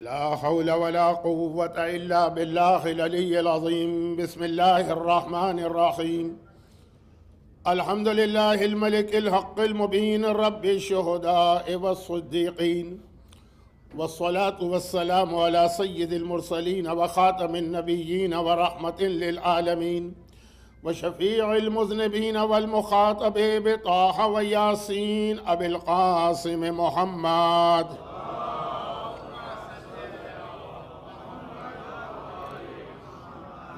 لا حول ولا قوة إلا بالله العلي العظيم بسم الله الرحمن الرحيم الحمد لله الملك الحق المبين رب الشهداء والصديقين والصلاة والسلام على سيد المرسلين وخاتم النبيين ورحمة للعالمين وشفيع المذنبين والمخاطب بطه وياسين أبي القاسم محمد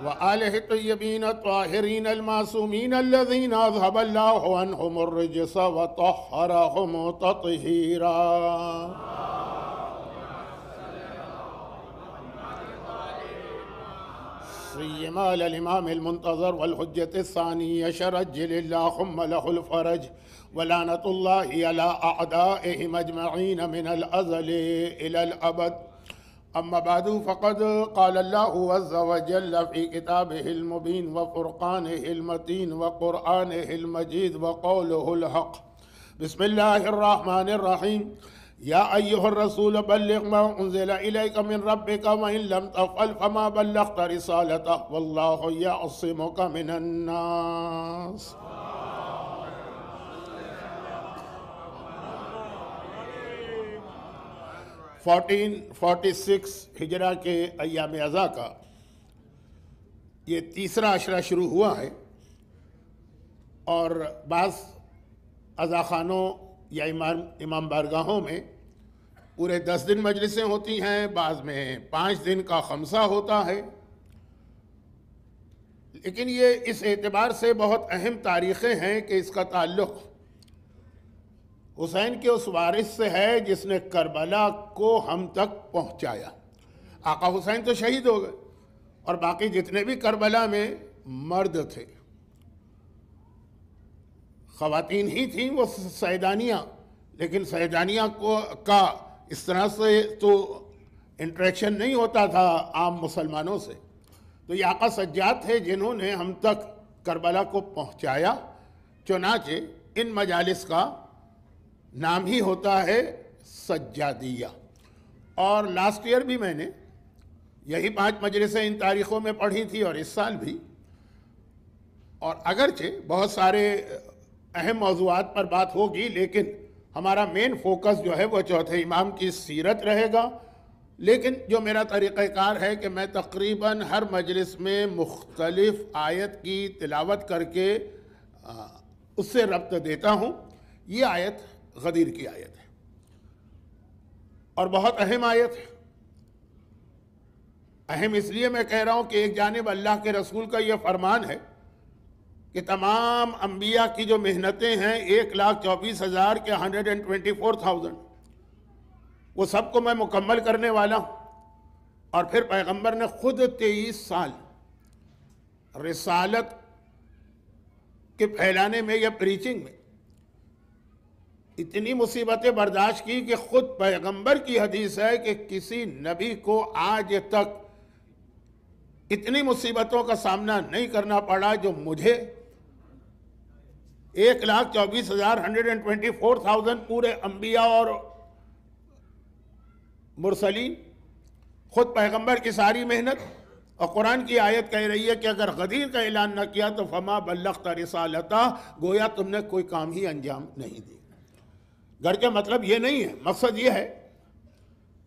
وآله الطيبين الطاهرين المعصومين الذين أذهب الله عنهم الرجس وطهرهم تطهيرا سيما للإمام المنتظر والحجة الثانية شرجل اللهم له الفرج ولعنة الله على أعدائهم أجمعين من الأزل إلى الأبد أما بعد فقد قال الله عز وجل في كتابه المبين وفرقانه المتين وقرآنه المجيد وقوله الحق بسم الله الرحمن الرحيم يا أيها الرسول بلغ ما أنزل إليك من ربك وإن لم تفعل فما بلغت رسالته والله يعصمك من الناس فورٹین فورٹی سکس ہجرا کے ایام اعضا کا یہ تیسرا عشرہ شروع ہوا ہے اور بعض ازا خانوں یا امام امام بارگاہوں میں پورے دس دن مجلسیں ہوتی ہیں بعض میں پانچ دن کا خمسہ ہوتا ہے لیکن یہ اس اعتبار سے بہت اہم تاریخیں ہیں کہ اس کا تعلق حسین کے اس وارث سے ہے جس نے کربلا کو ہم تک پہنچایا آقا حسین تو شہید ہو گئے اور باقی جتنے بھی کربلا میں مرد تھے خواتین ہی تھیں وہ سیدانیہ لیکن سیدانیہ کو کا اس طرح سے تو انٹریکشن نہیں ہوتا تھا عام مسلمانوں سے تو یہ آقا سجاد تھے جنہوں نے ہم تک کربلا کو پہنچایا چنانچہ ان مجالس کا نام ہی ہوتا ہے سجادیہ اور لاسٹ ایئر بھی میں نے یہی پانچ مجلسیں ان تاریخوں میں پڑھی تھی اور اس سال بھی اور اگرچہ بہت سارے اہم موضوعات پر بات ہوگی لیکن ہمارا مین فوکس جو ہے وہ چوتھے امام کی سیرت رہے گا لیکن جو میرا طریقہ کار ہے کہ میں تقریباً ہر مجلس میں مختلف آیت کی تلاوت کر کے اس سے ربط دیتا ہوں یہ آیت غدیر کی آیت ہے اور بہت اہم آیت ہے اہم اس لیے میں کہہ رہا ہوں کہ ایک جانب اللہ کے رسول کا یہ فرمان ہے کہ تمام انبیاء کی جو محنتیں ہیں ایک لاکھ چوبیس ہزار کے hundred and twenty four thousand وہ سب کو میں مکمل کرنے والا ہوں اور پھر پیغمبر نے خود تیئیس سال رسالت کے پھیلانے میں یا پریچنگ میں اتنی مصیبتیں برداشت کی کہ خود پیغمبر کی حدیث ہے کہ کسی نبی کو آج تک اتنی مصیبتوں کا سامنا نہیں کرنا پڑا جو مجھے ایک لاکھ چوبیس ہزار hundred and twenty four thousand پورے انبیاء اور مرسلین خود پیغمبر کی ساری محنت اور قرآن کی آیت کہہ رہی ہے کہ اگر غدیر کا اعلان نہ کیا تو فما بلغت رسالتا گویا تم نے کوئی کام ہی انجام نہیں دی گھر کے مطلب یہ نہیں ہے مقصد یہ ہے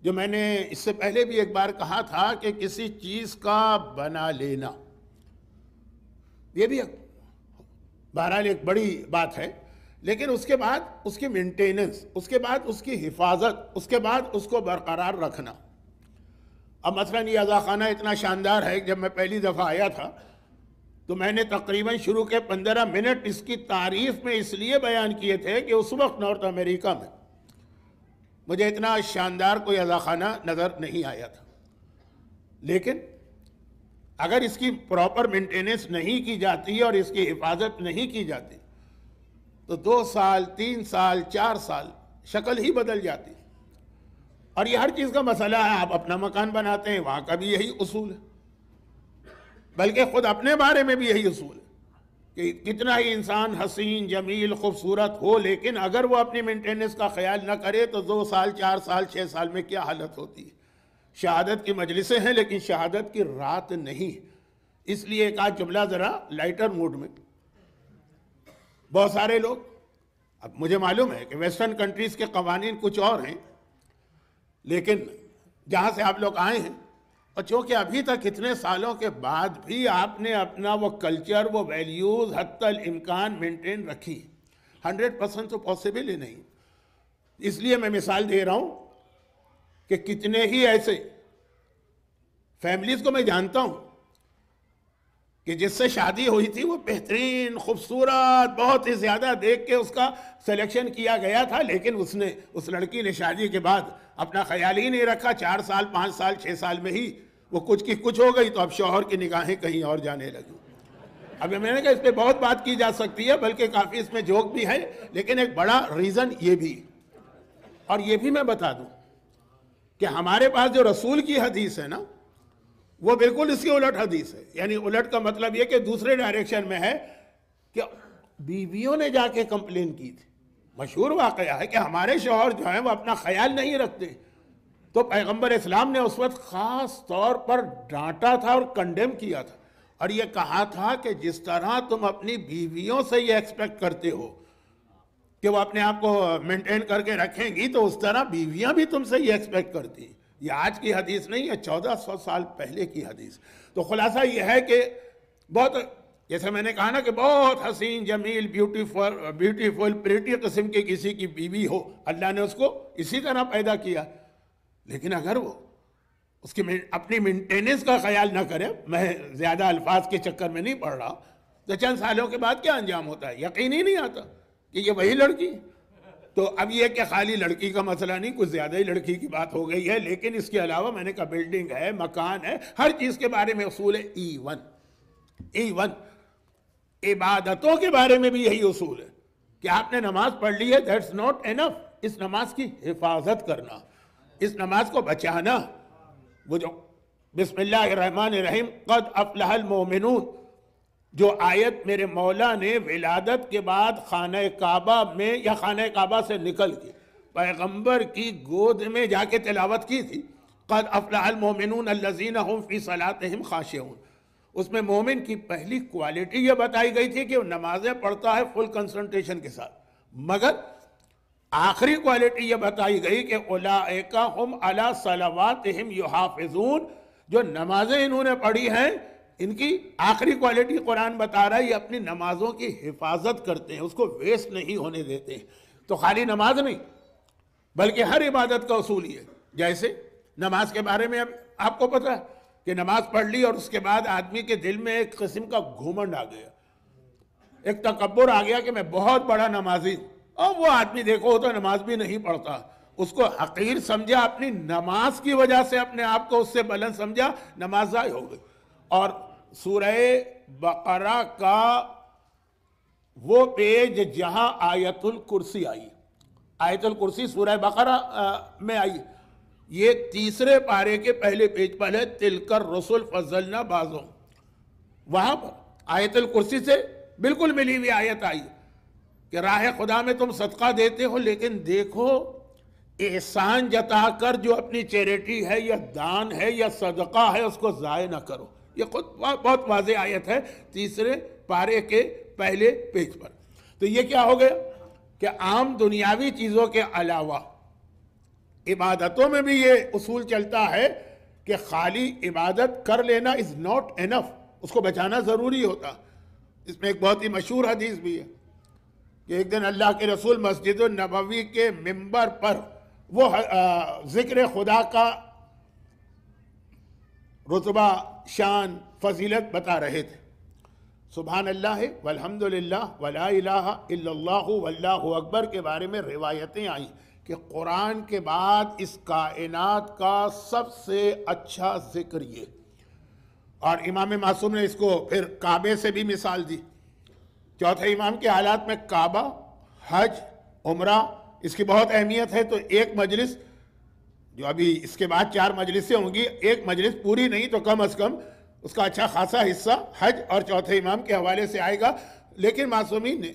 جو میں نے اس سے پہلے بھی ایک بار کہا تھا کہ کسی چیز کا بنا لینا یہ بھی بہرحال ایک بڑی بات ہے لیکن اس کے بعد اس کی مینٹیننس اس کے بعد اس کی حفاظت اس کے بعد اس کو برقرار رکھنا اب مثلا یہ خانہ اتنا شاندار ہے جب میں پہلی دفعہ آیا تھا تو میں نے تقریباً شروع کے پندرہ منٹ اس کی تعریف میں اس لیے بیان کیے تھے کہ اس وقت نارتھ امریکہ میں مجھے اتنا شاندار کوئی خانہ نظر نہیں آیا تھا لیکن اگر اس کی پراپر مینٹیننس نہیں کی جاتی اور اس کی حفاظت نہیں کی جاتی تو دو سال تین سال چار سال شکل ہی بدل جاتی اور یہ ہر چیز کا مسئلہ ہے آپ اپنا مکان بناتے ہیں وہاں کا بھی یہی اصول ہے بلکہ خود اپنے بارے میں بھی یہی اصول ہے کہ کتنا ہی انسان حسین جمیل خوبصورت ہو لیکن اگر وہ اپنی مینٹیننس کا خیال نہ کرے تو دو سال چار سال چھ سال میں کیا حالت ہوتی ہے شہادت کی مجلسیں ہیں لیکن شہادت کی رات نہیں ہے اس لیے ایک آج جملہ ذرا لائٹر موڈ میں بہت سارے لوگ اب مجھے معلوم ہے کہ ویسٹرن کنٹریز کے قوانین کچھ اور ہیں لیکن جہاں سے آپ لوگ آئے ہیں اور چونکہ ابھی تک اتنے سالوں کے بعد بھی آپ نے اپنا وہ کلچر وہ ویلیوز حتی الامکان مینٹین رکھی ہنڈریڈ پرسنٹ تو پاسبل ہی نہیں اس لیے میں مثال دے رہا ہوں کہ کتنے ہی ایسے فیملیز کو میں جانتا ہوں کہ جس سے شادی ہوئی تھی وہ بہترین خوبصورت بہت ہی زیادہ دیکھ کے اس کا سلیکشن کیا گیا تھا لیکن اس نے اس لڑکی نے شادی کے بعد اپنا خیال ہی نہیں رکھا چار سال پانچ سال چھ سال میں ہی وہ کچھ کی کچھ ہو گئی تو اب شوہر کی نگاہیں کہیں اور جانے لگیں اب میں نے کہا اس پہ بہت بات کی جا سکتی ہے بلکہ کافی اس میں جوک بھی ہے لیکن ایک بڑا ریزن یہ بھی اور یہ بھی میں بتا دوں کہ ہمارے پاس جو رسول کی حدیث ہے نا وہ بالکل اس کی الٹ حدیث ہے یعنی الٹ کا مطلب یہ کہ دوسرے ڈائریکشن میں ہے کہ بیویوں نے جا کے کمپلین کی تھی مشہور واقعہ ہے کہ ہمارے شوہر جو ہیں وہ اپنا خیال نہیں رکھتے تو پیغمبر اسلام نے اس وقت خاص طور پر ڈانٹا تھا اور کنڈیم کیا تھا اور یہ کہا تھا کہ جس طرح تم اپنی بیویوں سے یہ ایکسپیکٹ کرتے ہو کہ وہ اپنے آپ کو مینٹین کر کے رکھیں گی تو اس طرح بیویاں بھی تم سے یہ ایکسپیکٹ کرتی ہیں یہ آج کی حدیث نہیں ہے چودہ سو سال پہلے کی حدیث تو خلاصہ یہ ہے کہ بہت جیسے میں نے کہا نا کہ بہت حسین جمیل بیوٹیفل بیوٹیفل پریٹی قسم کی کسی کی بیوی ہو اللہ نے اس کو اسی طرح پیدا کیا لیکن اگر وہ اس کی اپنی مینٹیننس کا خیال نہ کرے میں زیادہ الفاظ کے چکر میں نہیں پڑھ رہا تو چند سالوں کے بعد کیا انجام ہوتا ہے یقین ہی نہیں آتا کہ یہ وہی لڑکی ہے تو اب یہ کہ خالی لڑکی کا مسئلہ نہیں کچھ زیادہ ہی لڑکی کی بات ہو گئی ہے لیکن اس کے علاوہ میں نے کہا بلڈنگ ہے مکان ہے ہر چیز کے بارے میں اصول ہے ای ون ای ون عبادتوں کے بارے میں بھی یہی اصول ہے کہ آپ نے نماز پڑھ لی ہے that's ناٹ انف اس نماز کی حفاظت کرنا اس نماز کو بچانا بسم اللہ الرحمن الرحیم قد افلح المومنون جو آیت میرے مولا نے ولادت کے بعد خانہ کعبہ میں یا خانہ کعبہ سے نکل کے پیغمبر کی گود میں جا کے تلاوت کی تھی قد افلاح فی صلاۃ اس میں مومن کی پہلی کوالٹی یہ بتائی گئی تھی کہ نمازیں پڑھتا ہے فل کنسنٹریشن کے ساتھ مگر آخری کوالٹی یہ بتائی گئی کہ هُمْ عَلَى صَلَوَاتِهِمْ يُحَافِظُونَ جو نمازیں انہوں نے پڑھی ہیں ان کی آخری کوالیٹی قرآن بتا رہا ہے یہ اپنی نمازوں کی حفاظت کرتے ہیں اس کو ویسٹ نہیں ہونے دیتے ہیں تو خالی نماز نہیں بلکہ ہر عبادت کا اصول یہ جیسے نماز کے بارے میں آپ کو پتا ہے کہ نماز پڑھ لی اور اس کے بعد آدمی کے دل میں ایک قسم کا گھومنڈ آ گیا ایک تکبر آ گیا کہ میں بہت بڑا نمازی ہوں اور وہ آدمی دیکھو تو نماز بھی نہیں پڑھتا اس کو حقیر سمجھا اپنی نماز کی وجہ سے اپنے آپ کو اس سے بلند سمجھا نماز ضائع ہو گئی اور سورہ بقرہ کا وہ پیج جہاں آیت الکرسی آئی آیت الکرسی سورہ بقرہ میں آئی یہ تیسرے پارے کے پہلے پیج پر ہے تلکر رسول فضلنا بازوں وہاں پر آیت الکرسی سے بالکل ملی ہوئی آیت آئی کہ راہ خدا میں تم صدقہ دیتے ہو لیکن دیکھو احسان جتا کر جو اپنی چیریٹی ہے یا دان ہے یا صدقہ ہے اس کو ضائع نہ کرو یہ خود بہت واضح آیت ہے تیسرے پارے کے پہلے پیج پر تو یہ کیا ہو گیا کہ عام دنیاوی چیزوں کے علاوہ عبادتوں میں بھی یہ اصول چلتا ہے کہ خالی عبادت کر لینا از ناٹ انف اس کو بچانا ضروری ہوتا اس میں ایک بہت ہی مشہور حدیث بھی ہے کہ ایک دن اللہ کے رسول مسجد النبوی کے ممبر پر وہ ذکر خدا کا رتبہ شان فضیلت بتا رہے تھے سبحان اللہ والحمد للہ ولا الہ الا اللہ واللہ اکبر کے بارے میں روایتیں آئیں کہ قرآن کے بعد اس کائنات کا سب سے اچھا ذکر یہ اور امام معصوم نے اس کو پھر کعبے سے بھی مثال دی چوتھے امام کے حالات میں کعبہ حج عمرہ اس کی بہت اہمیت ہے تو ایک مجلس جو ابھی اس کے بعد چار مجلسیں ہوں گی ایک مجلس پوری نہیں تو کم از کم اس کا اچھا خاصا حصہ حج اور چوتھے امام کے حوالے سے آئے گا لیکن معصومین نے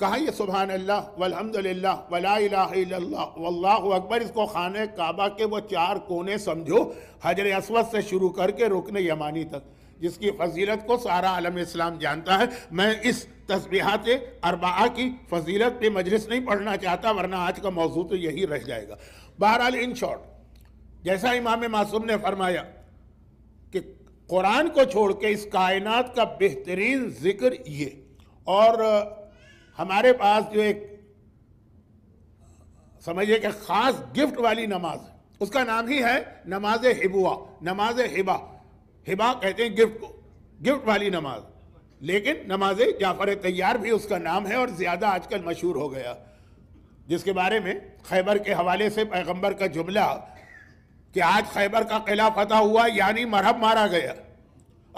کہا یہ سبحان اللہ والحمد للہ ولا الہ الا اللہ واللہ اکبر اس کو خانہ کعبہ کے وہ چار کونے سمجھو حجر اسود سے شروع کر کے رکن یمانی تک جس کی فضیلت کو سارا عالم اسلام جانتا ہے میں اس تسبیحات اربعہ کی فضیلت پہ مجلس نہیں پڑھنا چاہتا ورنہ آج کا موضوع تو یہی رہ جائے گا بہرحال ان شارٹ جیسا امام معصوم نے فرمایا کہ قرآن کو چھوڑ کے اس کائنات کا بہترین ذکر یہ اور ہمارے پاس جو ایک سمجھیے کہ خاص گفٹ والی نماز ہے اس کا نام ہی ہے نماز ہبوا نماز ہبا ہبا کہتے ہیں گفٹ کو گفٹ والی نماز لیکن نماز جعفر تیار بھی اس کا نام ہے اور زیادہ آج کل مشہور ہو گیا جس کے بارے میں خیبر کے حوالے سے پیغمبر کا جملہ کہ آج خیبر کا قلعہ فتح ہوا یعنی مرحب مارا گیا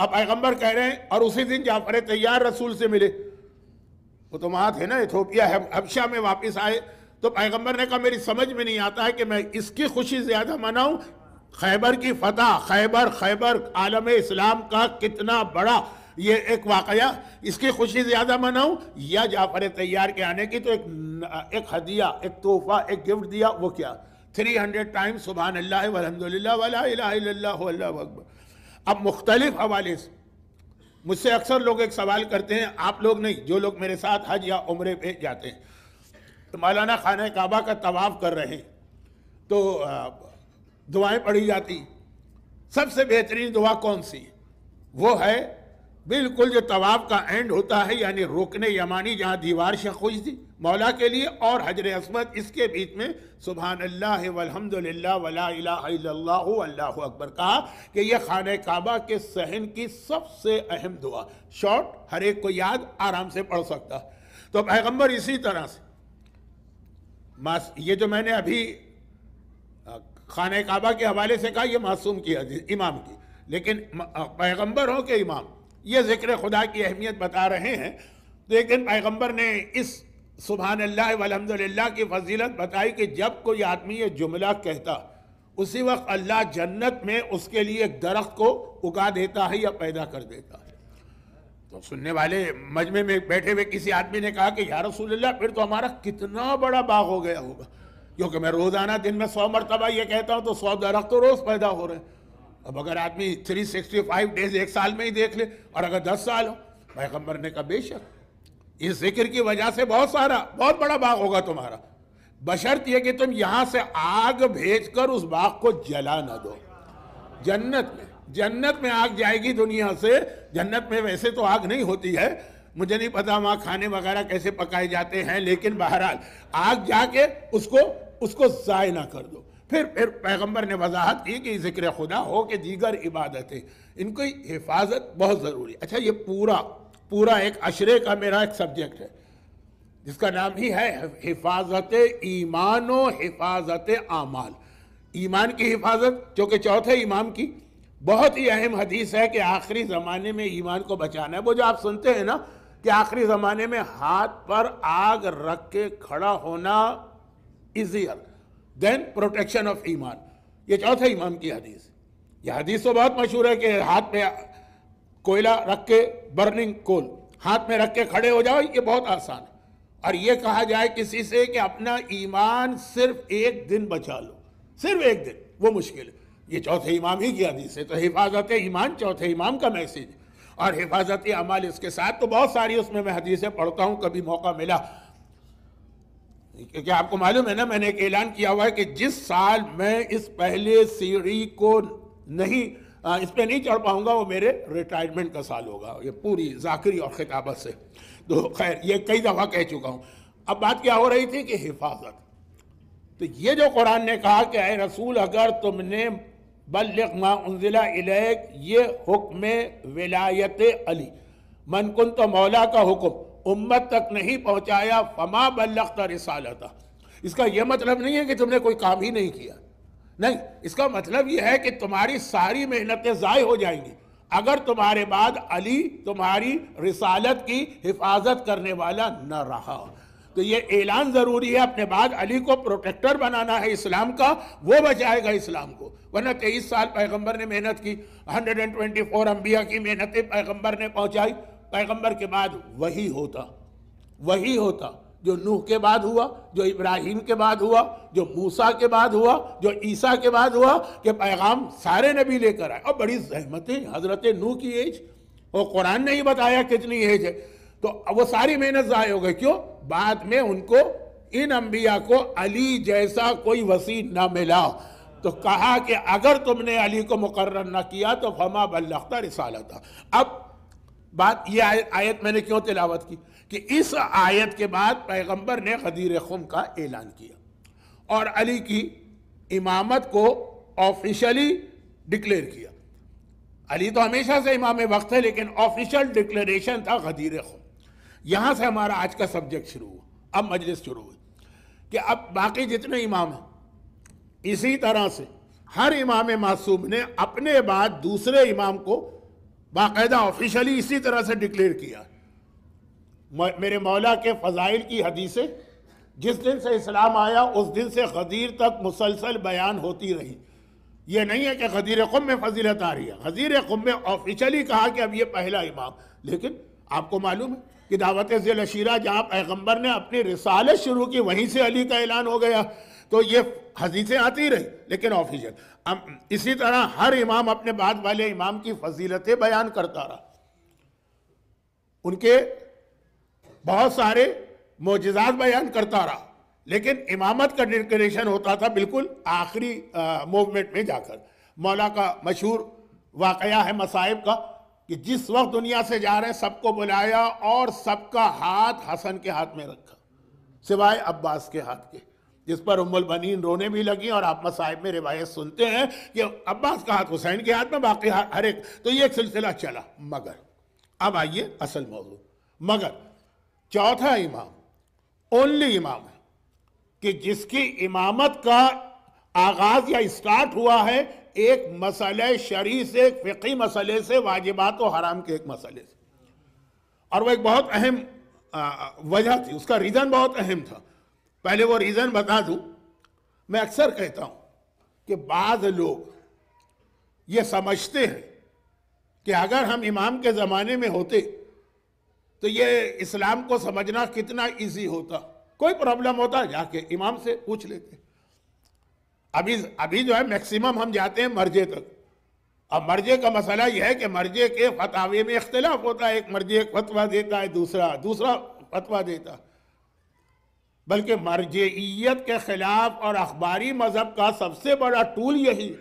اب پیغمبر کہہ رہے ہیں اور اسی دن جعفر تیار رسول سے ملے وہ تو نا ہے حبشہ میں واپس آئے تو پیغمبر نے کہا میری سمجھ میں نہیں آتا ہے کہ میں اس کی خوشی زیادہ مناؤں خیبر کی فتح خیبر خیبر عالم اسلام کا کتنا بڑا یہ ایک واقعہ اس کی خوشی زیادہ مناؤں یا جعفر تیار کے آنے کی تو ایک ہدیہ ایک تحفہ ایک گفٹ دیا وہ کیا تھری ہنڈریڈ ٹائم سبحان اللہ الہ الا اللہ اکبر اب مختلف حوالے سے مجھ سے اکثر لوگ ایک سوال کرتے ہیں آپ لوگ نہیں جو لوگ میرے ساتھ حج یا عمرے پہ جاتے ہیں مولانا خانہ کعبہ کا طواف کر رہے ہیں تو دعائیں پڑھی جاتی سب سے بہترین دعا کون سی وہ ہے بالکل جو طواف کا اینڈ ہوتا ہے یعنی روکنے یمانی جہاں دیوار شخوش دی جی، مولا کے لیے اور حجر اسمت اس کے بیچ میں سبحان اللہ والحمدللہ للہ ولا الا اللہ اللہ اکبر کہا کہ یہ خانہ کعبہ کے صحن کی سب سے اہم دعا شارٹ ہر ایک کو یاد آرام سے پڑھ سکتا تو پیغمبر اسی طرح سے یہ جو میں نے ابھی خانہ کعبہ کے حوالے سے کہا یہ معصوم کی حدیث امام کی لیکن پیغمبر ہو کہ امام یہ ذکر خدا کی اہمیت بتا رہے ہیں پیغمبر نے اس سبحان اللہ والحمدللہ کی فضیلت بتائی کہ جب کوئی آدمی یہ جملہ کہتا اسی وقت اللہ جنت میں اس کے لیے ایک درخت کو اگا دیتا ہے یا پیدا کر دیتا ہے تو سننے والے مجمع میں بیٹھے ہوئے کسی آدمی نے کہا کہ یا رسول اللہ پھر تو ہمارا کتنا بڑا باغ ہو گیا ہوگا کیونکہ میں روزانہ دن میں سو مرتبہ یہ کہتا ہوں تو سو درخت تو روز پیدا ہو رہے ہیں اب اگر آدمی تھری سکسٹی فائیو ڈیز ایک سال میں ہی دیکھ لے اور اگر دس سال ہو پیغمبر نے کہا بے شک اس ذکر کی وجہ سے بہت سارا بہت بڑا باغ ہوگا تمہارا بشرط یہ کہ تم یہاں سے آگ بھیج کر اس باغ کو جلا نہ دو جنت میں جنت میں آگ جائے گی دنیا سے جنت میں ویسے تو آگ نہیں ہوتی ہے مجھے نہیں پتا وہاں کھانے وغیرہ کیسے پکائے جاتے ہیں لیکن بہرحال آگ جا کے اس کو اس کو ضائع نہ کر دو پھر پھر پیغمبر نے وضاحت کی کہ ذکر خدا ہو کہ دیگر عبادتیں ان کو حفاظت بہت ضروری ہے اچھا یہ پورا پورا ایک عشرے کا میرا ایک سبجیکٹ ہے جس کا نام ہی ہے حفاظت ایمان و حفاظت اعمال ایمان کی حفاظت چونکہ چوتھے امام کی بہت ہی اہم حدیث ہے کہ آخری زمانے میں ایمان کو بچانا ہے وہ جو آپ سنتے ہیں نا کہ آخری زمانے میں ہاتھ پر آگ رکھ کے کھڑا ہونا ایزیئر دین پروٹیکشن آف ایمان یہ چوتھا امام کی حدیث یہ حدیث تو بہت مشہور ہے کہ ہاتھ پہ کوئلہ رکھ کے برننگ کول ہاتھ میں رکھ کے کھڑے ہو جاؤ یہ بہت آسان ہے اور یہ کہا جائے کسی سے کہ اپنا ایمان صرف ایک دن بچا لو صرف ایک دن وہ مشکل ہے یہ چوتھے امام ہی کی حدیث ہے تو حفاظت ایمان چوتھے امام کا میسیج اور حفاظتی عمل اس کے ساتھ تو بہت ساری اس میں میں حدیثیں پڑھتا ہوں کبھی موقع ملا کیونکہ آپ کو معلوم ہے نا میں نے ایک اعلان کیا ہوا ہے کہ جس سال میں اس پہلے سیڑھی کو نہیں اس پہ نہیں چڑھ پاؤں گا وہ میرے ریٹائرمنٹ کا سال ہوگا یہ پوری ذاکری اور خطابت سے تو خیر یہ کئی دفعہ کہہ چکا ہوں اب بات کیا ہو رہی تھی کہ حفاظت تو یہ جو قرآن نے کہا کہ اے رسول اگر تم نے بلغ ما انزلہ الیک یہ حکم ولایت علی من کن تو مولا کا حکم امت تک نہیں پہنچایا فما بلغت رسالتا اس کا یہ مطلب نہیں ہے کہ تم نے کوئی کام ہی نہیں نہیں کیا اس کا مطلب یہ ہے کہ تمہاری ساری محنتیں ضائع ہو جائیں گی اگر تمہارے بعد علی تمہاری رسالت کی حفاظت کرنے والا نہ رہا تو یہ اعلان ضروری ہے اپنے بعد علی کو پروٹیکٹر بنانا ہے اسلام کا وہ بچائے گا اسلام کو ورنہ تیئیس سال پیغمبر نے محنت کی ہنڈریڈ کی محنتیں پیغمبر نے پہنچائی پیغمبر کے بعد وہی ہوتا وہی ہوتا جو نوح کے بعد ہوا جو ابراہیم کے بعد ہوا جو موسیٰ کے بعد ہوا جو عیسیٰ کے بعد ہوا کہ پیغام سارے نبی لے کر آئے اور بڑی زحمتیں حضرت نوح کی ایج وہ قرآن نے ہی بتایا کتنی ایج ہے تو وہ ساری محنت ضائع ہو گئی کیوں بعد میں ان کو ان انبیاء کو علی جیسا کوئی وسیع نہ ملا تو کہا کہ اگر تم نے علی کو مقرر نہ کیا تو فما بلختہ کا رسالہ تھا اب بات یہ آیت, آیت میں نے کیوں تلاوت کی کہ اس آیت کے بعد پیغمبر نے خدیر خم کا اعلان کیا اور علی کی امامت کو آفیشلی ڈکلیئر کیا علی تو ہمیشہ سے امام وقت ہے لیکن آفیشل ڈکلیریشن تھا غدیر خم یہاں سے ہمارا آج کا سبجیکٹ شروع ہوا اب مجلس شروع ہوئی کہ اب باقی جتنے امام ہیں اسی طرح سے ہر امام معصوم نے اپنے بعد دوسرے امام کو باقاعدہ آفیشلی اسی طرح سے ڈکلیئر کیا میرے مولا کے فضائل کی حدیثیں جس دن سے اسلام آیا اس دن سے غدیر تک مسلسل بیان ہوتی رہی یہ نہیں ہے کہ غدیر قم میں فضیلت آ رہی ہے غدیر قم میں آفیشلی کہا کہ اب یہ پہلا امام لیکن آپ کو معلوم ہے کہ دعوت ذیل شیرہ جہاں پیغمبر نے اپنی رسالت شروع کی وہیں سے علی کا اعلان ہو گیا تو یہ حدیثیں آتی رہی لیکن آفیشل اسی طرح ہر امام اپنے بعد والے امام کی فضیلتیں بیان کرتا رہا ان کے بہت سارے معجزات بیان کرتا رہا لیکن امامت کا ڈکلریشن ہوتا تھا بالکل آخری موومنٹ میں جا کر مولا کا مشہور واقعہ ہے مسائب کا کہ جس وقت دنیا سے جا رہے ہیں سب کو بلایا اور سب کا ہاتھ حسن کے ہاتھ میں رکھا سوائے عباس کے ہاتھ کے جس پر ام البنین رونے بھی لگی اور آپ مسائب میں روایت سنتے ہیں کہ عباس کا ہاتھ حسین کے ہاتھ میں باقی ہر ایک تو یہ ایک سلسلہ چلا مگر اب آئیے اصل موضوع مگر چوتھا امام اونلی امام ہے کہ جس کی امامت کا آغاز یا اسٹارٹ ہوا ہے ایک مسئلہ شرعی سے ایک فقی مسئلے سے واجبات و حرام کے ایک مسئلے سے اور وہ ایک بہت اہم وجہ تھی اس کا ریزن بہت اہم تھا پہلے وہ ریزن بتا دوں میں اکثر کہتا ہوں کہ بعض لوگ یہ سمجھتے ہیں کہ اگر ہم امام کے زمانے میں ہوتے تو یہ اسلام کو سمجھنا کتنا ایزی ہوتا کوئی پرابلم ہوتا جا کے امام سے پوچھ لیتے ابھی ابھی جو ہے میکسیمم ہم جاتے ہیں مرجے تک اب مرجے کا مسئلہ یہ ہے کہ مرجے کے فتوے میں اختلاف ہوتا ہے ایک مرجے ایک فتویٰ دیتا ہے دوسرا دوسرا فتویٰ دیتا ہے بلکہ مرجعیت کے خلاف اور اخباری مذہب کا سب سے بڑا ٹول یہی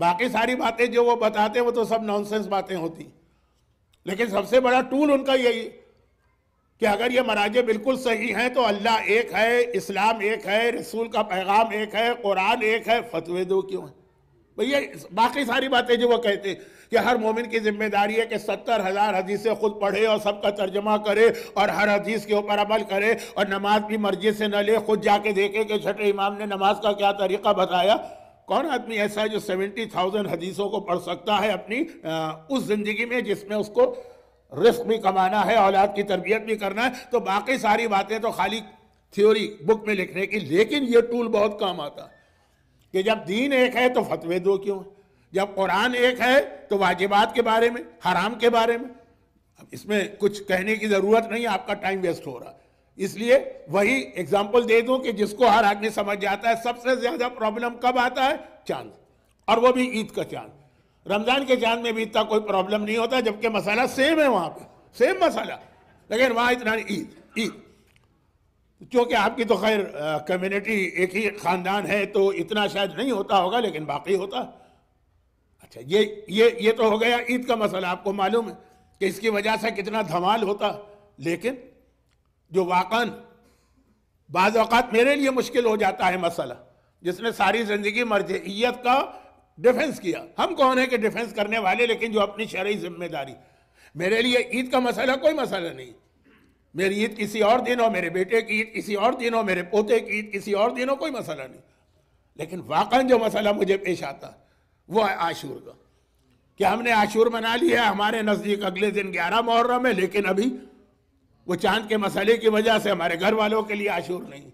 باقی ساری باتیں جو وہ بتاتے ہیں وہ تو سب نونسنس باتیں ہوتی لیکن سب سے بڑا ٹول ان کا یہی کہ اگر یہ مراجع بالکل صحیح ہیں تو اللہ ایک ہے اسلام ایک ہے رسول کا پیغام ایک ہے قرآن ایک ہے فتوے دو کیوں ہیں بھائی باقی ساری باتیں جو وہ کہتے ہیں کہ ہر مومن کی ذمہ داری ہے کہ ستر ہزار حدیثیں خود پڑھے اور سب کا ترجمہ کرے اور ہر حدیث کے اوپر عمل کرے اور نماز بھی مرضی سے نہ لے خود جا کے دیکھے کہ چھٹے امام نے نماز کا کیا طریقہ بتایا کون آدمی ایسا ہے جو سیونٹی تھاؤزینڈ حدیثوں کو پڑھ سکتا ہے اپنی اس زندگی میں جس میں اس کو رزق بھی کمانا ہے اولاد کی تربیت بھی کرنا ہے تو باقی ساری باتیں تو خالی تھیوری بک میں لکھنے کی لیکن یہ ٹول بہت کام آتا ہے کہ جب دین ایک ہے تو فتوے دو کیوں ہیں جب قرآن ایک ہے تو واجبات کے بارے میں حرام کے بارے میں اس میں کچھ کہنے کی ضرورت نہیں آپ کا ٹائم ویسٹ ہو رہا ہے اس لیے وہی اگزامپل دے دوں کہ جس کو ہر آدمی سمجھ جاتا ہے سب سے زیادہ پرابلم کب آتا ہے چاند اور وہ بھی عید کا چاند رمضان کے چاند میں بھی اتنا کوئی پرابلم نہیں ہوتا جبکہ مسئلہ سیم ہے وہاں پہ سیم مسئلہ لیکن وہاں اتنا عید عید چونکہ آپ کی تو خیر کمیونٹی ایک ہی خاندان ہے تو اتنا شاید نہیں ہوتا ہوگا لیکن باقی ہوتا اچھا یہ یہ یہ تو ہو گیا عید کا مسئلہ آپ کو معلوم ہے کہ اس کی وجہ سے کتنا دھمال ہوتا لیکن جو واقع بعض اوقات میرے لیے مشکل ہو جاتا ہے مسئلہ جس نے ساری زندگی مرجعیت کا ڈیفنس کیا ہم کون ہیں کہ ڈیفنس کرنے والے لیکن جو اپنی شرعی ذمہ داری میرے لیے عید کا مسئلہ کوئی مسئلہ نہیں میری عید کسی اور دن ہو میرے بیٹے کی عید کسی اور دن ہو میرے پوتے کی عید کسی اور دن ہو کوئی مسئلہ نہیں لیکن واقعا جو مسئلہ مجھے پیش آتا وہ ہے عاشور کا کہ ہم نے عاشور منا لیا ہے ہمارے نزدیک اگلے دن گیارہ محرم ہے لیکن ابھی وہ چاند کے مسئلے کی وجہ سے ہمارے گھر والوں کے لیے عاشور نہیں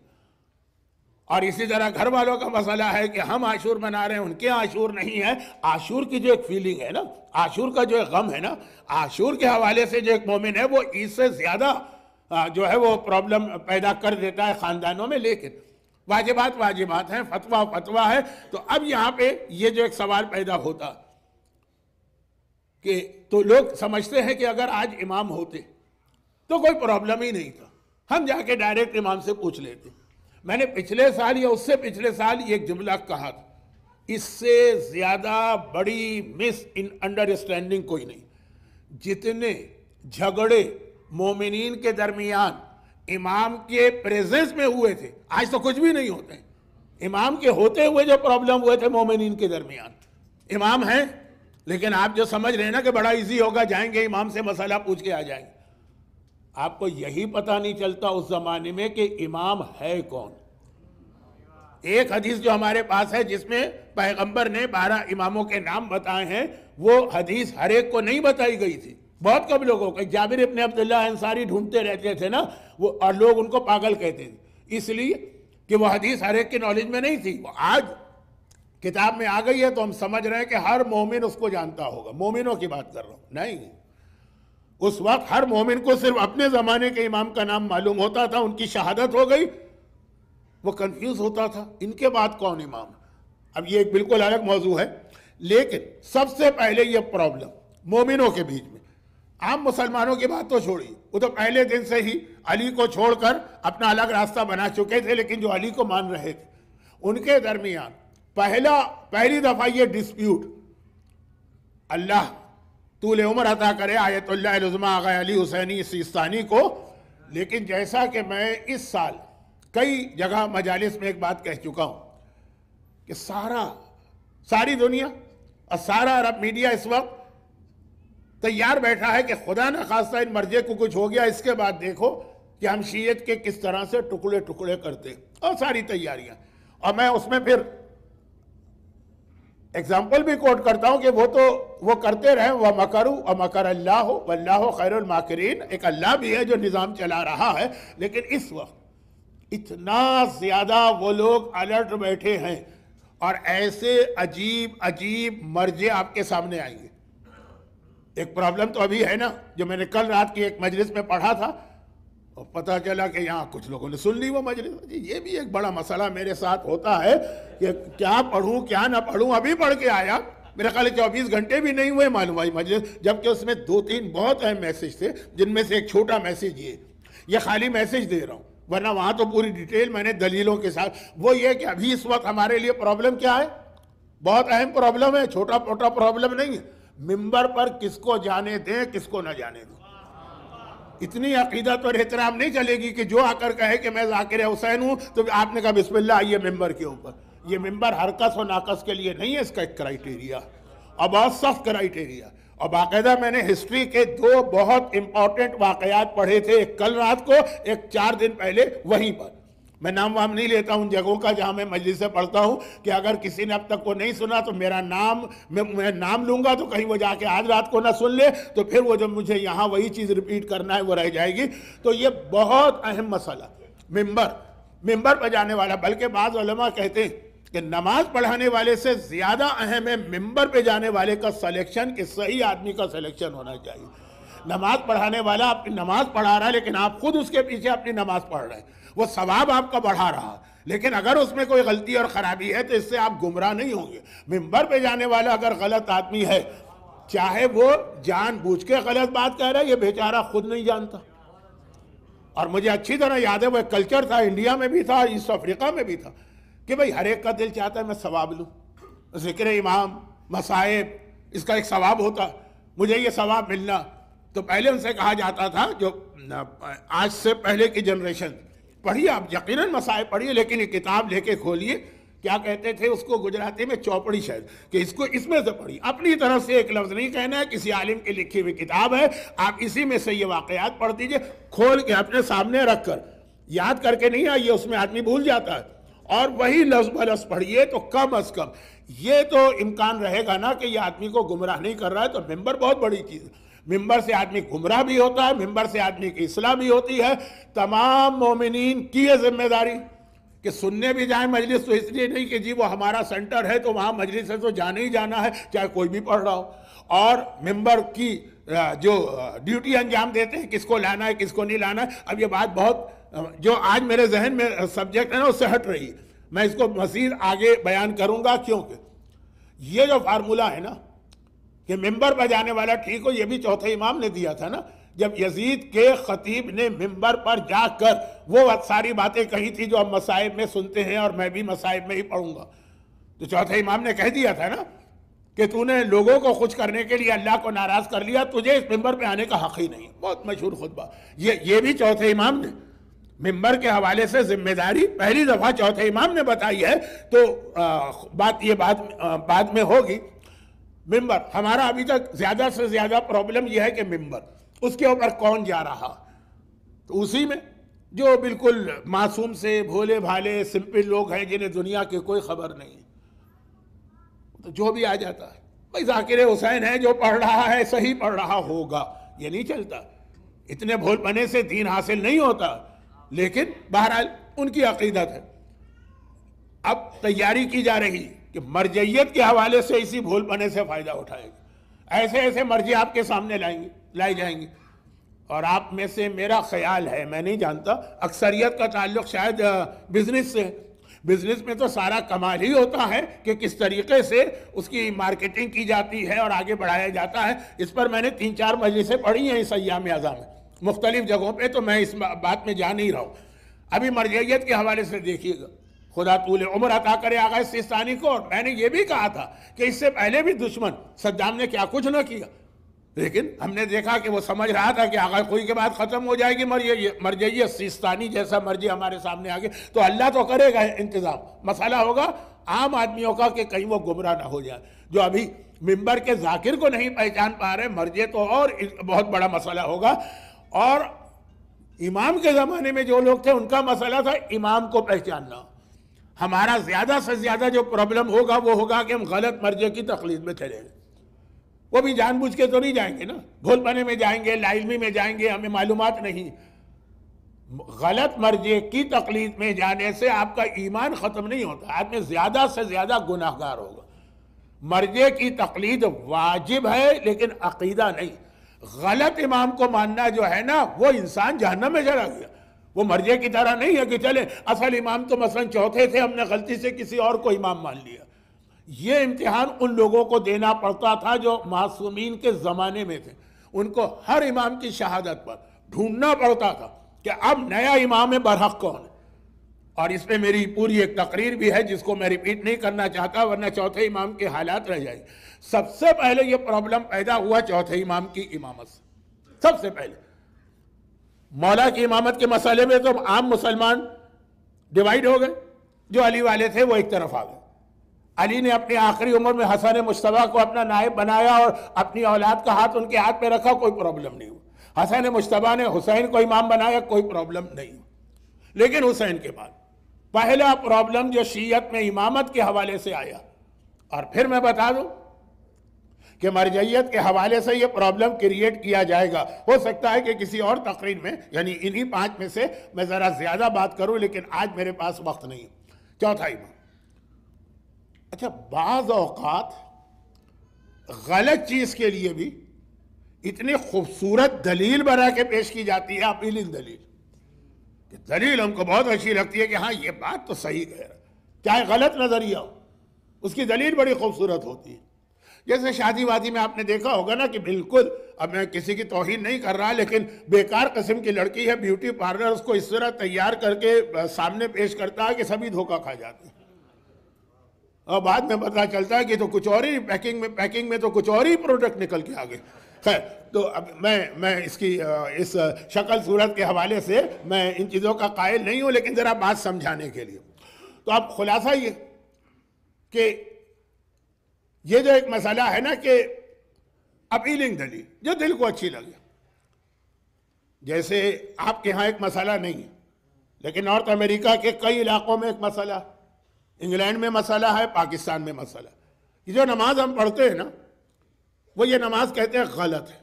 اور اسی طرح گھر والوں کا مسئلہ ہے کہ ہم عاشور منا رہے ہیں ان کے عاشور نہیں ہے عاشور کی جو ایک فیلنگ ہے نا عاشور کا جو ایک غم ہے نا عاشور کے حوالے سے جو ایک مومن ہے وہ عید سے زیادہ جو ہے وہ پرابلم پیدا کر دیتا ہے خاندانوں میں لیکن واجبات واجبات ہیں فتوہ فتوہ ہے تو اب یہاں پہ یہ جو ایک سوال پیدا ہوتا کہ تو لوگ سمجھتے ہیں کہ اگر آج امام ہوتے تو کوئی پرابلم ہی نہیں تھا ہم جا کے ڈائریکٹ امام سے پوچھ لیتے میں نے پچھلے سال یا اس سے پچھلے سال ایک جملہ کہا تھا اس سے زیادہ بڑی مس ان انڈرسٹینڈنگ کوئی نہیں جتنے جھگڑے مومنین کے درمیان امام کے پریزنس میں ہوئے تھے آج تو کچھ بھی نہیں ہوتے امام کے ہوتے ہوئے جو پرابلم ہوئے تھے مومنین کے درمیان امام ہیں لیکن آپ جو سمجھ رہے ہیں نا کہ بڑا ایزی ہوگا جائیں گے امام سے مسئلہ پوچھ کے آ جائیں گے آپ کو یہی پتہ نہیں چلتا اس زمانے میں کہ امام ہے کون ایک حدیث جو ہمارے پاس ہے جس میں پیغمبر نے بارہ اماموں کے نام بتائے ہیں وہ حدیث ہر ایک کو نہیں بتائی گئی تھی بہت کم لوگوں کو جابر ابن عبداللہ انصاری ڈھونڈتے رہتے تھے نا وہ اور لوگ ان کو پاگل کہتے تھے اس لیے کہ وہ حدیث ہر ایک کی نالج میں نہیں تھی وہ آج کتاب میں آ گئی ہے تو ہم سمجھ رہے ہیں کہ ہر مومن اس کو جانتا ہوگا مومنوں کی بات کر رہا ہوں نہیں اس وقت ہر مومن کو صرف اپنے زمانے کے امام کا نام معلوم ہوتا تھا ان کی شہادت ہو گئی وہ کنفیوز ہوتا تھا ان کے بعد کون امام اب یہ ایک بالکل الگ موضوع ہے لیکن سب سے پہلے یہ پرابلم مومنوں کے بیچ میں عام مسلمانوں کی بات تو چھوڑی وہ تو پہلے دن سے ہی علی کو چھوڑ کر اپنا الگ راستہ بنا چکے تھے لیکن جو علی کو مان رہے تھے ان کے درمیان پہلا پہلی دفعہ یہ ڈسپیوٹ اللہ طول عمر عطا کرے آیت اللہ آغا علی حسینی سیستانی کو لیکن جیسا کہ میں اس سال کئی جگہ مجالس میں ایک بات کہہ چکا ہوں کہ سارا ساری دنیا اور سارا عرب میڈیا اس وقت تیار بیٹھا ہے کہ خدا نہ خاصتہ ان مرجے کو کچھ ہو گیا اس کے بعد دیکھو کہ ہم شیعت کے کس طرح سے ٹکڑے ٹکڑے کرتے اور ساری تیاریاں اور میں اس میں پھر ایگزامپل بھی کوٹ کرتا ہوں کہ وہ تو وہ کرتے رہیں وہ مکرو اور مکر اللہ خیر الماکرین ایک اللہ بھی ہے جو نظام چلا رہا ہے لیکن اس وقت اتنا زیادہ وہ لوگ الرٹ بیٹھے ہیں اور ایسے عجیب عجیب مرجے آپ کے سامنے آئیں گے ایک پرابلم تو ابھی ہے نا جو میں نے کل رات کی ایک مجلس میں پڑھا تھا اور پتہ چلا کہ یہاں کچھ لوگوں نے سن لی وہ مجلس جی، یہ بھی ایک بڑا مسئلہ میرے ساتھ ہوتا ہے کہ کیا پڑھوں کیا نہ پڑھوں ابھی پڑھ کے آیا میرے خیال چوبیس گھنٹے بھی نہیں ہوئے معلوم آئی مجلس جبکہ اس میں دو تین بہت اہم میسج تھے جن میں سے ایک چھوٹا میسیج یہ یہ خالی میسیج دے رہا ہوں ورنہ وہاں تو پوری ڈیٹیل میں نے دلیلوں کے ساتھ وہ یہ کہ ابھی اس وقت ہمارے لیے پرابلم کیا ہے بہت اہم پرابلم ہے چھوٹا موٹا پرابلم نہیں ہے ممبر پر کس کو جانے دیں کس کو نہ جانے دیں اتنی عقیدت اور احترام نہیں چلے گی کہ جو آ کر کہے کہ میں ذاکر حسین ہوں تو آپ نے کہا بسم اللہ آئیے ممبر کے اوپر یہ ممبر ہرکس و ناقص کے لیے نہیں ہے اس کا ایک کرائیٹیریا اور بہت سخت کرائیٹیریا اور باقاعدہ میں نے ہسٹری کے دو بہت امپورٹنٹ واقعات پڑھے تھے ایک کل رات کو ایک چار دن پہلے وہیں پر میں نام وام نہیں لیتا ان جگہوں کا جہاں میں مجلس سے پڑھتا ہوں کہ اگر کسی نے اب تک کو نہیں سنا تو میرا نام میں میں نام لوں گا تو کہیں وہ جا کے آج رات کو نہ سن لے تو پھر وہ جب مجھے یہاں وہی چیز ریپیٹ کرنا ہے وہ رہ جائے گی تو یہ بہت اہم مسئلہ ممبر ممبر پہ جانے والا بلکہ بعض علماء کہتے ہیں کہ نماز پڑھانے والے سے زیادہ اہم ہے ممبر پہ جانے والے کا سلیکشن کہ صحیح آدمی کا سلیکشن ہونا چاہیے نماز پڑھانے والا اپنی نماز پڑھا رہا ہے لیکن آپ خود اس کے پیچھے اپنی نماز پڑھ رہے ہیں وہ ثواب آپ کا بڑھا رہا لیکن اگر اس میں کوئی غلطی اور خرابی ہے تو اس سے آپ گمراہ نہیں ہوں گے ممبر پہ جانے والا اگر غلط آدمی ہے چاہے وہ جان بوجھ کے غلط بات کہہ رہا ہے یہ بیچارہ خود نہیں جانتا اور مجھے اچھی طرح یاد ہے وہ ایک کلچر تھا انڈیا میں بھی تھا ایسٹ افریقہ میں بھی تھا کہ بھائی ہر ایک کا دل چاہتا ہے میں ثواب لوں ذکر امام مصائب اس کا ایک ثواب ہوتا مجھے یہ ثواب ملنا تو پہلے ان سے کہا جاتا تھا جو آج سے پہلے کی جنریشن آپ یقیناً مسائل پڑھیے لیکن یہ کتاب لے کے کھولیے کیا کہتے تھے اس کو گجراتی میں چوپڑی شاید اس کو اس میں سے پڑھی اپنی طرف سے ایک لفظ نہیں کہنا ہے کسی عالم کی لکھی ہوئی کتاب ہے آپ اسی میں سے یہ واقعات پڑھ دیجئے کھول کے اپنے سامنے رکھ کر یاد کر کے نہیں آئیے اس میں آدمی بھول جاتا ہے اور وہی لفظ بلس پڑھیے تو کم از کم یہ تو امکان رہے گا نا کہ یہ آدمی کو گمراہ نہیں کر رہا ہے تو ممبر بہت بڑی چیز ہے ممبر سے آدمی گمراہ بھی ہوتا ہے ممبر سے آدمی کی اصلاح بھی ہوتی ہے تمام مومنین کی ذمہ داری کہ سننے بھی جائیں مجلس تو اس لیے نہیں کہ جی وہ ہمارا سینٹر ہے تو وہاں مجلس ہے تو جانا ہی جانا ہے چاہے کوئی بھی پڑھ رہا ہو اور ممبر کی جو ڈیوٹی انجام دیتے ہیں کس کو لانا ہے کس کو نہیں لانا ہے اب یہ بات بہت جو آج میرے ذہن میں سبجیکٹ ہے نا اس سے ہٹ رہی ہے میں اس کو مزید آگے بیان کروں گا کیونکہ یہ جو فارمولا ہے نا کہ ممبر بجانے والا ٹھیک ہو یہ بھی چوتھے امام نے دیا تھا نا جب یزید کے خطیب نے ممبر پر جا کر وہ ساری باتیں کہی تھی جو ہم مسائب میں سنتے ہیں اور میں بھی مسائب میں ہی پڑھوں گا تو چوتھے امام نے کہہ دیا تھا نا کہ تو نے لوگوں کو خوش کرنے کے لیے اللہ کو ناراض کر لیا تجھے اس ممبر پہ آنے کا حق ہی نہیں بہت مشہور خطبہ یہ یہ بھی چوتھے امام نے ممبر کے حوالے سے ذمہ داری پہلی دفعہ چوتھے امام نے بتائی ہے تو بات یہ بات بعد میں ہوگی ممبر ہمارا ابھی تک زیادہ سے زیادہ پرابلم یہ ہے کہ ممبر اس کے اوپر کون جا رہا تو اسی میں جو بالکل معصوم سے بھولے بھالے سمپل لوگ ہیں جنہیں دنیا کی کوئی خبر نہیں جو بھی آ جاتا ہے بھائی ذاکر حسین ہے جو پڑھ رہا ہے صحیح پڑھ رہا ہوگا یہ نہیں چلتا اتنے بھول بنے سے دین حاصل نہیں ہوتا لیکن بہرحال ان کی عقیدت ہے اب تیاری کی جا رہی کہ مرجعیت کے حوالے سے اسی بھول بنے سے فائدہ اٹھائے گا ایسے ایسے مرجع آپ کے سامنے لائیں گے لائی جائیں گی اور آپ میں سے میرا خیال ہے میں نہیں جانتا اکثریت کا تعلق شاید بزنس سے بزنس میں تو سارا کمال ہی ہوتا ہے کہ کس طریقے سے اس کی مارکیٹنگ کی جاتی ہے اور آگے بڑھایا جاتا ہے اس پر میں نے تین چار مجلسیں پڑھی ہیں اس سیا میں مختلف جگہوں پہ تو میں اس بات میں جا نہیں رہا ہوں ابھی مرجعیت کے حوالے سے دیکھیے گا خدا طول عمر عطا کرے آگاہ سیستانی کو اور میں نے یہ بھی کہا تھا کہ اس سے پہلے بھی دشمن صدام نے کیا کچھ نہ کیا لیکن ہم نے دیکھا کہ وہ سمجھ رہا تھا کہ آگاہ خوئی کے بعد ختم ہو جائے گی مر مرجی یہ سیستانی جیسا مرضی ہمارے سامنے آگے تو اللہ تو کرے گا انتظام مسئلہ ہوگا عام آدمیوں کا کہ کہیں وہ گمراہ نہ ہو جائے جو ابھی ممبر کے ذاکر کو نہیں پہچان پا رہے مرجے تو اور بہت بڑا مسئلہ ہوگا اور امام کے زمانے میں جو لوگ تھے ان کا مسئلہ تھا امام کو پہچاننا ہمارا زیادہ سے زیادہ جو پرابلم ہوگا وہ ہوگا کہ ہم غلط مرجع کی تخلیص میں چلے گئے وہ بھی جان بوجھ کے تو نہیں جائیں گے نا بھول بنے میں جائیں گے لائلمی میں جائیں گے ہمیں معلومات نہیں غلط مرجع کی تقلید میں جانے سے آپ کا ایمان ختم نہیں ہوتا آپ میں زیادہ سے زیادہ گناہ گار ہوگا مرجع کی تقلید واجب ہے لیکن عقیدہ نہیں غلط امام کو ماننا جو ہے نا وہ انسان جہنم میں جڑا گیا وہ مرجے کی طرح نہیں ہے کہ چلے اصل امام تو مثلا چوتھے تھے ہم نے غلطی سے کسی اور کو امام مان لیا یہ امتحان ان لوگوں کو دینا پڑتا تھا جو معصومین کے زمانے میں تھے ان کو ہر امام کی شہادت پر ڈھونڈنا پڑتا تھا کہ اب نیا امام برحق کون ہے اور اس میں میری پوری ایک تقریر بھی ہے جس کو میں ریپیٹ نہیں کرنا چاہتا ورنہ چوتھے امام کے حالات رہ جائیں سب سے پہلے یہ پرابلم پیدا ہوا چوتھے امام کی امامت سے سب سے پہلے مولا کی امامت کے مسئلے میں تو عام مسلمان ڈیوائیڈ ہو گئے جو علی والے تھے وہ ایک طرف آ گئے علی نے اپنی آخری عمر میں حسن مشتبہ کو اپنا نائب بنایا اور اپنی اولاد کا ہاتھ ان کے ہاتھ پہ رکھا کوئی پرابلم نہیں ہو حسن مشتبہ نے حسین کو امام بنایا کوئی پرابلم نہیں ہو لیکن حسین کے بعد پہلا پرابلم جو شیعت میں امامت کے حوالے سے آیا اور پھر میں بتا دوں کہ مرجعیت کے حوالے سے یہ پرابلم کریٹ کیا جائے گا ہو سکتا ہے کہ کسی اور تقریر میں یعنی انہی پانچ میں سے میں ذرا زیادہ بات کروں لیکن آج میرے پاس وقت نہیں چوتھا میں اچھا بعض اوقات غلط چیز کے لیے بھی اتنی خوبصورت دلیل بنا کے پیش کی جاتی ہے اپیلنگ دلیل کہ دلیل ہم کو بہت اچھی لگتی ہے کہ ہاں یہ بات تو صحیح کہہ رہا چاہے غلط نظریہ ہو اس کی دلیل بڑی خوبصورت ہوتی ہے جیسے شادی وادی میں آپ نے دیکھا ہوگا نا کہ بالکل اب میں کسی کی توہین نہیں کر رہا لیکن بیکار قسم کی لڑکی ہے بیوٹی پارلر اس کو اس طرح تیار کر کے سامنے پیش کرتا ہے کہ سبھی دھوکہ کھا جاتے ہیں اور بعد میں پتہ چلتا ہے کہ تو کچھ اور ہی پیکنگ میں پیکنگ میں تو کچھ اور ہی پروڈکٹ نکل کے آگے خیر تو اب میں میں اس کی اس شکل صورت کے حوالے سے میں ان چیزوں کا قائل نہیں ہوں لیکن ذرا بات سمجھانے کے لیے تو اب خلاصہ یہ کہ یہ جو ایک مسئلہ ہے نا کہ اپیلنگ دلیل جو دل کو اچھی لگے جیسے آپ کے ہاں ایک مسئلہ نہیں ہے لیکن نارتھ امریکہ کے کئی علاقوں میں ایک مسئلہ انگلینڈ میں مسئلہ ہے پاکستان میں مسئلہ جو نماز ہم پڑھتے ہیں نا وہ یہ نماز کہتے ہیں غلط ہے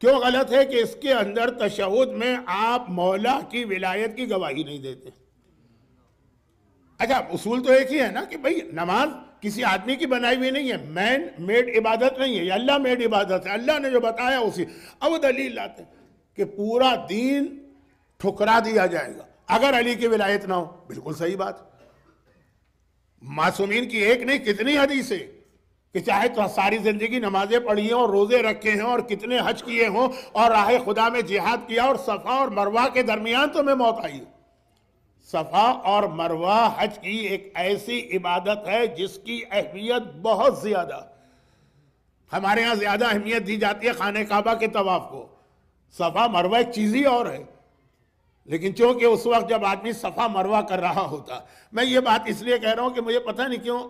کیوں غلط ہے کہ اس کے اندر تشہد میں آپ مولا کی ولایت کی گواہی نہیں دیتے اچھا اصول تو ایک ہی ہے نا کہ بھئی نماز کسی آدمی کی بنائی ہوئی نہیں ہے مین میڈ عبادت نہیں ہے یہ اللہ میڈ عبادت ہے اللہ نے جو بتایا اسی اب وہ لاتے کہ پورا دین ٹھکرا دیا جائے گا اگر علی کی ولایت نہ ہو بالکل صحیح بات معصومین کی ایک نہیں کتنی حدیث ہے کہ چاہے تو ساری زندگی نمازیں پڑھی ہیں اور روزے رکھے ہیں اور کتنے حج کیے ہوں اور راہ خدا میں جہاد کیا اور صفحہ اور مروا کے درمیان تو میں موت آئی صفا اور مروہ حج کی ایک ایسی عبادت ہے جس کی اہمیت بہت زیادہ ہمارے ہاں زیادہ اہمیت دی جاتی ہے خانہ کعبہ کے طواف کو صفا مروہ ایک چیز ہی اور ہے لیکن چونکہ اس وقت جب آدمی صفا مروہ کر رہا ہوتا میں یہ بات اس لیے کہہ رہا ہوں کہ مجھے پتہ نہیں کیوں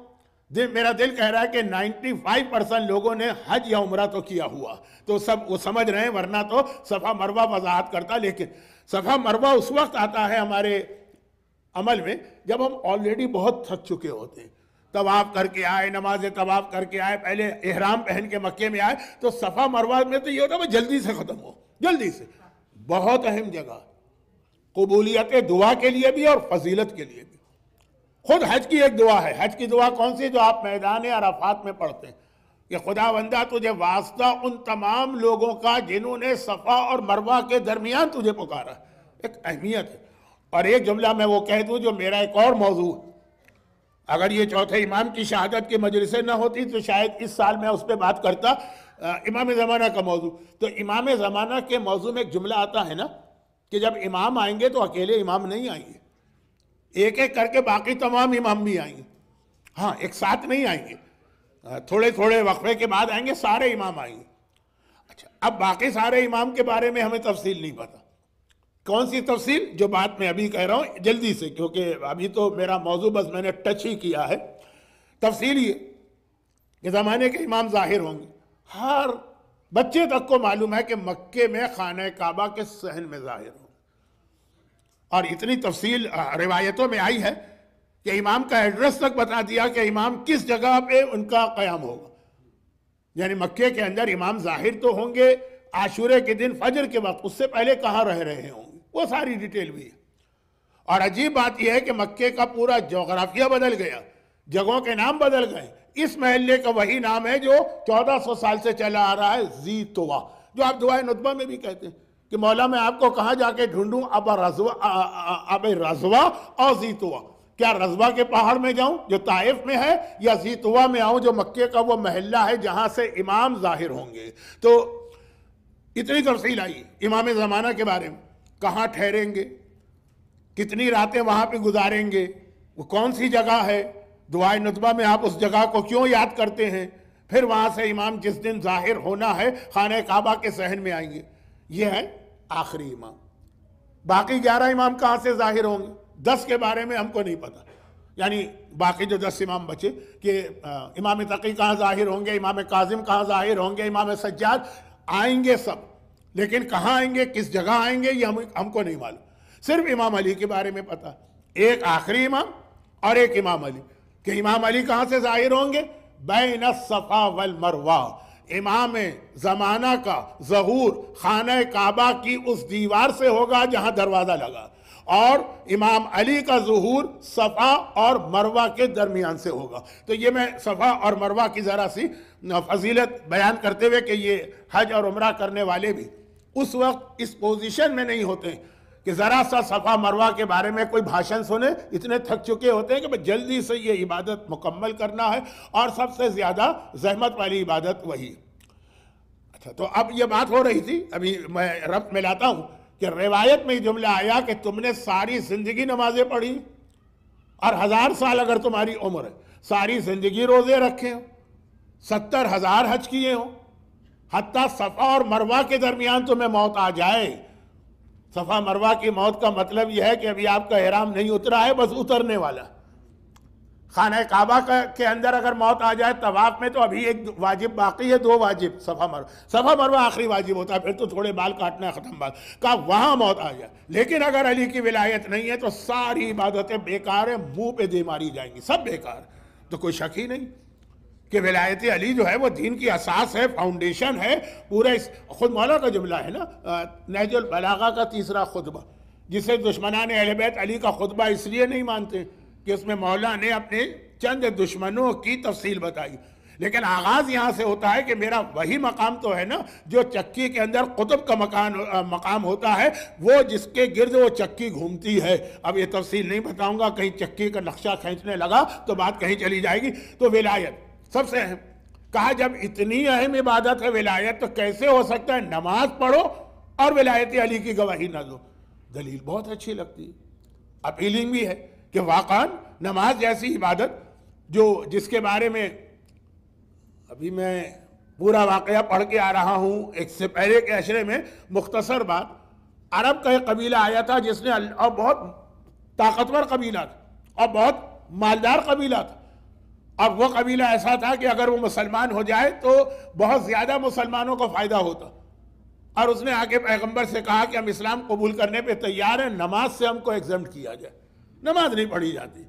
میرا دل کہہ رہا ہے کہ نائنٹی فائیو پرسن لوگوں نے حج یا عمرہ تو کیا ہوا تو سب وہ سمجھ رہے ہیں ورنہ تو صفا مروہ وضاحت کرتا لیکن صفا مروہ اس وقت آتا ہے ہمارے عمل میں جب ہم آلریڈی بہت تھک چکے ہوتے ہیں طواف کر کے آئے نماز طواف کر کے آئے پہلے احرام پہن کے مکے میں آئے تو صفحہ مروا میں تو یہ ہوتا وہ جلدی سے ختم ہو جلدی سے بہت اہم جگہ قبولیت دعا کے لیے بھی اور فضیلت کے لیے بھی خود حج کی ایک دعا ہے حج کی دعا کون سی جو آپ میدان عرفات میں پڑھتے ہیں کہ خدا بندہ تجھے واسطہ ان تمام لوگوں کا جنہوں نے صفحہ اور مروہ کے درمیان تجھے پکارا ایک اہمیت ہے اور ایک جملہ میں وہ کہہ دوں جو میرا ایک اور موضوع ہے اگر یہ چوتھے امام کی شہادت کے مجلسے نہ ہوتی تو شاید اس سال میں اس پہ بات کرتا امام زمانہ کا موضوع تو امام زمانہ کے موضوع میں ایک جملہ آتا ہے نا کہ جب امام آئیں گے تو اکیلے امام نہیں آئیں گے ایک ایک کر کے باقی تمام امام بھی آئیں گے ہاں ایک ساتھ نہیں آئیں گے تھوڑے تھوڑے وقفے کے بعد آئیں گے سارے امام آئیں گے اچھا اب باقی سارے امام کے بارے میں ہمیں تفصیل نہیں پتا کون سی تفصیل جو بات میں ابھی کہہ رہا ہوں جلدی سے کیونکہ ابھی تو میرا موضوع بس میں نے ٹچ ہی کیا ہے تفصیل یہ کہ زمانے کے امام ظاہر ہوں گے ہر بچے تک کو معلوم ہے کہ مکے میں خانہ کعبہ کے سہن میں ظاہر ہوں اور اتنی تفصیل روایتوں میں آئی ہے کہ امام کا ایڈریس تک بتا دیا کہ امام کس جگہ پہ ان کا قیام ہوگا یعنی مکے کے اندر امام ظاہر تو ہوں گے آشورے کے دن فجر کے وقت اس سے پہلے کہاں رہ رہے ہوں گے وہ ساری ڈیٹیل بھی ہے اور عجیب بات یہ ہے کہ مکے کا پورا جغرافیہ بدل گیا جگہوں کے نام بدل گئے اس محلے کا وہی نام ہے جو چودہ سو سال سے چلا آ رہا ہے زی توہ جو آپ دعائے ندبہ میں بھی کہتے ہیں کہ مولا میں آپ کو کہاں جا کے ڈھونڈوں اب رضوا اور زی توہ کیا رضوا کے پہاڑ میں جاؤں جو طائف میں ہے یا زی توہ میں آؤں جو مکے کا وہ محلہ ہے جہاں سے امام ظاہر ہوں گے تو اتنی ترسیل آئی امام زمانہ کے بارے میں کہاں ٹھہریں گے کتنی راتیں وہاں پہ گزاریں گے وہ کون سی جگہ ہے دعائے نطبہ میں آپ اس جگہ کو کیوں یاد کرتے ہیں پھر وہاں سے امام جس دن ظاہر ہونا ہے خانہ کعبہ کے سہن میں آئیں گے یہ ہے آخری امام باقی گیارہ امام کہاں سے ظاہر ہوں گے دس کے بارے میں ہم کو نہیں پتا یعنی باقی جو دس امام بچے کہ امام تقی کہاں ظاہر ہوں گے امام کاظم کہاں ظاہر ہوں گے امام سجاد آئیں گے سب لیکن کہاں آئیں گے کس جگہ آئیں گے یہ ہم کو نہیں معلوم صرف امام علی کے بارے میں پتا ایک آخری امام اور ایک امام علی کہ امام علی کہاں سے ظاہر ہوں گے بین الصفا والمروہ امام زمانہ کا ظہور خانہ کعبہ کی اس دیوار سے ہوگا جہاں دروازہ لگا اور امام علی کا ظہور صفا اور مروہ کے درمیان سے ہوگا تو یہ میں صفا اور مروہ کی ذرا سی فضیلت بیان کرتے ہوئے کہ یہ حج اور عمرہ کرنے والے بھی اس وقت اس پوزیشن میں نہیں ہوتے کہ ذرا سا صفا مروہ کے بارے میں کوئی بھاشن سنے اتنے تھک چکے ہوتے ہیں کہ جلدی سے یہ عبادت مکمل کرنا ہے اور سب سے زیادہ زحمت والی عبادت وہی اچھا تو اب یہ بات ہو رہی تھی ابھی میں رب میں لاتا ہوں کہ روایت میں جملہ آیا کہ تم نے ساری زندگی نمازیں پڑھی اور ہزار سال اگر تمہاری عمر ہے ساری زندگی روزے رکھے ہو ستر ہزار حج کیے ہوں حتیٰ صفا اور مروا کے درمیان تمہیں موت آ جائے صفا مروا کی موت کا مطلب یہ ہے کہ ابھی آپ کا احرام نہیں اترا ہے بس اترنے والا خانہ کعبہ کے اندر اگر موت آ جائے طواف میں تو ابھی ایک واجب باقی ہے دو واجب صفا مروہ صفا مروا آخری واجب ہوتا ہے پھر تو تھوڑے بال کاٹنا ہے ختم بات کہا وہاں موت آ جائے لیکن اگر علی کی ولایت نہیں ہے تو ساری عبادتیں بیکار ہیں منہ پہ دے ماری جائیں گی سب بیکار تو کوئی شک ہی نہیں کہ ولایت علی جو ہے وہ دین کی اساس ہے فاؤنڈیشن ہے پورا اس خود مولا کا جملہ ہے نا نیج البلاغہ کا تیسرا خطبہ جسے بیت علی کا خطبہ اس لیے نہیں مانتے کہ اس میں مولا نے اپنے چند دشمنوں کی تفصیل بتائی لیکن آغاز یہاں سے ہوتا ہے کہ میرا وہی مقام تو ہے نا جو چکی کے اندر قطب کا مقام مقام ہوتا ہے وہ جس کے گرد وہ چکی گھومتی ہے اب یہ تفصیل نہیں بتاؤں گا کہیں چکی کا نقشہ کھینچنے لگا تو بات کہیں چلی جائے گی تو ولایت سب سے اہم کہا جب اتنی اہم عبادت ہے ولایت تو کیسے ہو سکتا ہے نماز پڑھو اور ولایت علی کی گواہی نہ دو دلیل بہت اچھی لگتی ہے اپیلنگ بھی ہے کہ واقعا نماز جیسی عبادت جو جس کے بارے میں ابھی میں پورا واقعہ پڑھ کے آ رہا ہوں ایک سے پہلے کے عشرے میں مختصر بات عرب کا ایک قبیلہ آیا تھا جس نے اور بہت طاقتور قبیلہ تھا اور بہت مالدار قبیلہ تھا اب وہ قبیلہ ایسا تھا کہ اگر وہ مسلمان ہو جائے تو بہت زیادہ مسلمانوں کو فائدہ ہوتا اور اس نے آگے پیغمبر سے کہا کہ ہم اسلام قبول کرنے پہ تیار ہیں نماز سے ہم کو ایگزمٹ کیا جائے نماز نہیں پڑھی جاتی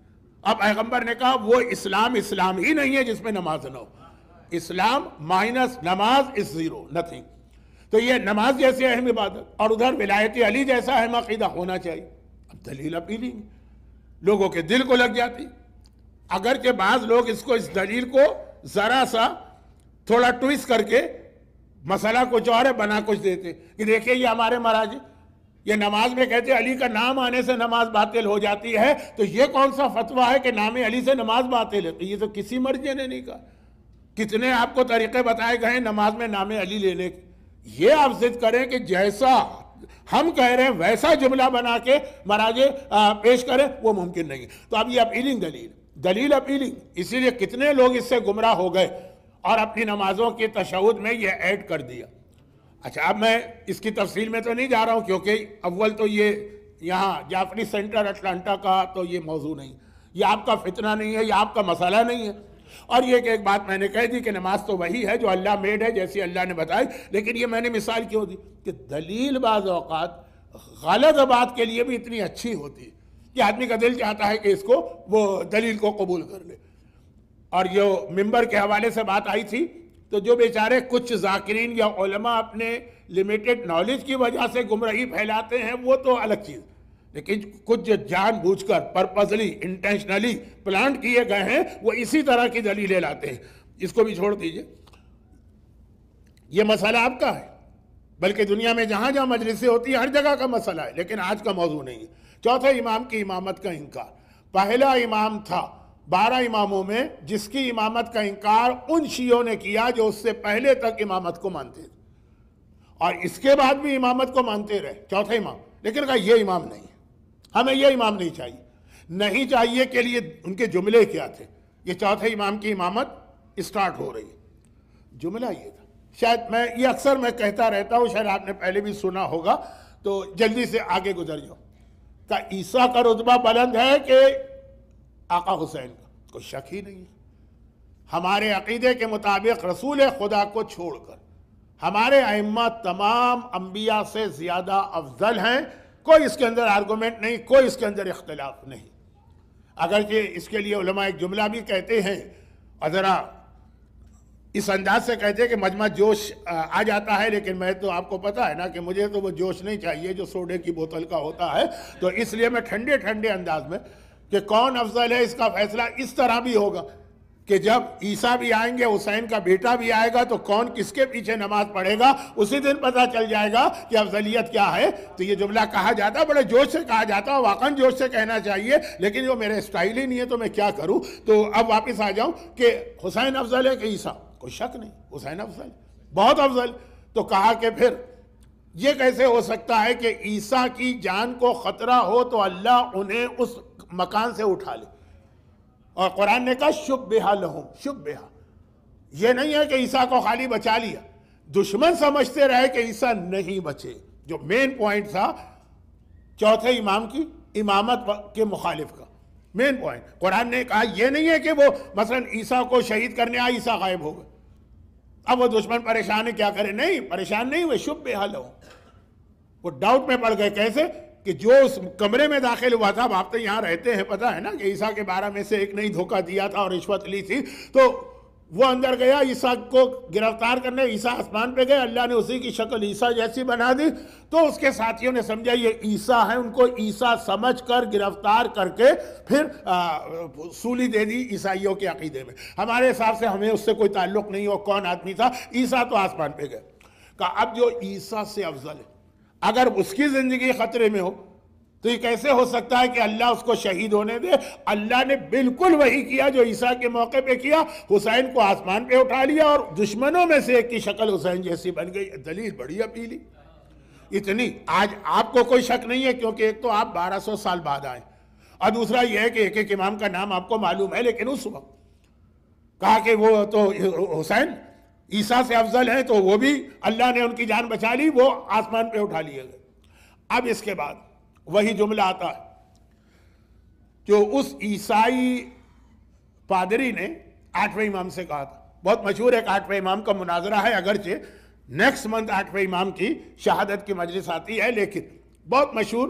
اب پیغمبر نے کہا وہ اسلام اسلام ہی نہیں ہے جس میں نماز نہ ہو اسلام مائنس نماز از زیرو نتھنگ تو یہ نماز جیسی اہم عبادت اور ادھر ولایت علی جیسا اہم عقیدہ ہونا چاہیے اب دلیل اپیلی لوگوں کے دل کو لگ جاتی اگر کہ بعض لوگ اس کو اس دلیل کو ذرا سا تھوڑا ٹویسٹ کر کے مسئلہ کچھ اور بنا کچھ دیتے کہ دیکھیں یہ ہمارے مہاراج یہ نماز میں کہتے علی کا نام آنے سے نماز باطل ہو جاتی ہے تو یہ کون سا فتویٰ ہے کہ نام علی سے نماز باطل ہے تو یہ تو کسی مرضی نے نہیں کہا کتنے آپ کو طریقے بتائے گئے ہیں نماز میں نام علی لینے یہ آپ ضد کریں کہ جیسا ہم کہہ رہے ہیں ویسا جملہ بنا کے مہاراج پیش کریں وہ ممکن نہیں تو اب یہ اپیلنگ دلیل دلیل اپیلی اسی لیے کتنے لوگ اس سے گمراہ ہو گئے اور اپنی نمازوں کے تشہود میں یہ ایڈ کر دیا اچھا اب میں اس کی تفصیل میں تو نہیں جا رہا ہوں کیونکہ اول تو یہ یہاں جعفری سینٹر اٹلانٹا کا تو یہ موضوع نہیں یہ آپ کا فتنہ نہیں ہے یہ آپ کا مسئلہ نہیں ہے اور یہ کہ ایک بات میں نے کہہ دی کہ نماز تو وہی ہے جو اللہ میڈ ہے جیسی اللہ نے بتائی لیکن یہ میں نے مثال کیوں دی کہ دلیل بعض اوقات غلط بات کے لیے بھی اتنی اچھی ہوتی ہے کہ آدمی کا دل چاہتا ہے کہ اس کو وہ دلیل کو قبول کر لے اور جو ممبر کے حوالے سے بات آئی تھی تو جو بیچارے کچھ ذاکرین یا علماء اپنے لمیٹڈ نالج کی وجہ سے گمرہی پھیلاتے ہیں وہ تو الگ چیز لیکن کچھ جو جان بوجھ کر پرپزلی انٹینشنلی پلانٹ کیے گئے ہیں وہ اسی طرح کی دلیلیں لاتے ہیں اس کو بھی چھوڑ دیجئے یہ مسئلہ آپ کا ہے بلکہ دنیا میں جہاں جہاں مجلسیں ہوتی ہے ہر جگہ کا مسئلہ ہے لیکن آج کا موضوع نہیں ہے چوتھے امام کی امامت کا انکار پہلا امام تھا بارہ اماموں میں جس کی امامت کا انکار ان شیعوں نے کیا جو اس سے پہلے تک امامت کو مانتے تھے اور اس کے بعد بھی امامت کو مانتے رہے چوتھے امام لیکن کہا یہ امام نہیں ہمیں یہ امام نہیں چاہیے نہیں چاہیے کے لیے ان کے جملے کیا تھے یہ چوتھے امام کی امامت اسٹارٹ ہو رہی ہے جملہ یہ تھا شاید میں یہ اکثر میں کہتا رہتا ہوں شاید آپ نے پہلے بھی سنا ہوگا تو جلدی سے آگے گزر جاؤ عیسیٰ کا رتبہ بلند ہے کہ آقا حسین کا کوئی شک ہی نہیں ہے ہمارے عقیدے کے مطابق رسول خدا کو چھوڑ کر ہمارے ائمہ تمام انبیاء سے زیادہ افضل ہیں کوئی اس کے اندر آرگومنٹ نہیں کوئی اس کے اندر اختلاف نہیں اگرچہ اس کے لیے علماء ایک جملہ بھی کہتے ہیں ذرا اس انداز سے کہتے ہیں کہ مجمع جوش آ جاتا ہے لیکن میں تو آپ کو پتا ہے نا کہ مجھے تو وہ جوش نہیں چاہیے جو سوڈے کی بوتل کا ہوتا ہے تو اس لیے میں ٹھنڈے ٹھنڈے انداز میں کہ کون افضل ہے اس کا فیصلہ اس طرح بھی ہوگا کہ جب عیسیٰ بھی آئیں گے حسین کا بیٹا بھی آئے گا تو کون کس کے پیچھے نماز پڑھے گا اسی دن پتہ چل جائے گا کہ افضلیت کیا ہے تو یہ جملہ کہا جاتا ہے بڑے جوش سے کہا جاتا ہے واقعا جوش سے کہنا چاہیے لیکن جو میرے اسٹائل ہی نہیں ہے تو میں کیا کروں تو اب واپس آ جاؤں کہ حسین افضل ہے کہ عیسیٰ کوئی شک نہیں حسین افضل بہت افضل تو کہا کہ پھر یہ کیسے ہو سکتا ہے کہ عیسیٰ کی جان کو خطرہ ہو تو اللہ انہیں اس مکان سے اٹھا لے اور قرآن نے کہا شب بہا لہم شب بہا یہ نہیں ہے کہ عیسیٰ کو خالی بچا لیا دشمن سمجھتے رہے کہ عیسیٰ نہیں بچے جو مین پوائنٹ تھا چوتھے امام کی امامت کے مخالف کا مین پوائنٹ قرآن نے کہا یہ نہیں ہے کہ وہ مثلا عیسیٰ کو شہید کرنے آئے عیسیٰ غائب ہو گئے اب وہ دشمن پریشان ہے کیا کرے نہیں پریشان نہیں ہوئے شب بے حال ہو وہ ڈاؤٹ میں پڑ گئے کیسے کہ جو اس کمرے میں داخل ہوا تھا اب آپ تو یہاں رہتے ہیں پتا ہے نا کہ عیسیٰ کے بارہ میں سے ایک نہیں دھوکہ دیا تھا اور رشوت لی تھی تو وہ اندر گیا عیسیٰ کو گرفتار کرنے عیسیٰ آسمان پہ گئے اللہ نے اسی کی شکل عیسیٰ جیسی بنا دی تو اس کے ساتھیوں نے سمجھا یہ عیسیٰ ہے ان کو عیسیٰ سمجھ کر گرفتار کر کے پھر سولی دے دی عیسائیوں کے عقیدے میں ہمارے حساب سے ہمیں اس سے کوئی تعلق نہیں ہو کون آدمی تھا عیسیٰ تو آسمان پہ گئے کہا اب جو عیسیٰ سے افضل ہے اگر اس کی زندگی خطرے میں ہو تو یہ کیسے ہو سکتا ہے کہ اللہ اس کو شہید ہونے دے اللہ نے بالکل وہی کیا جو عیسیٰ کے موقع پہ کیا حسین کو آسمان پہ اٹھا لیا اور دشمنوں میں سے ایک کی شکل حسین جیسی بن گئی دلیل بڑی اپیلی اتنی آج آپ کو کوئی شک نہیں ہے کیونکہ ایک تو آپ بارہ سو سال بعد آئے اور دوسرا یہ ہے کہ ایک ایک امام کا نام آپ کو معلوم ہے لیکن اس وقت کہا کہ وہ تو حسین عیسیٰ سے افضل ہے تو وہ بھی اللہ نے ان کی جان بچا لی وہ آسمان پہ اٹھا لیے گئے اب اس کے بعد وہی جملہ آتا ہے جو اس عیسائی پادری نے آٹھویں امام سے کہا تھا بہت مشہور ایک آٹھویں امام کا مناظرہ ہے اگرچہ امام کی شہادت کی مجلس آتی ہے لیکن بہت مشہور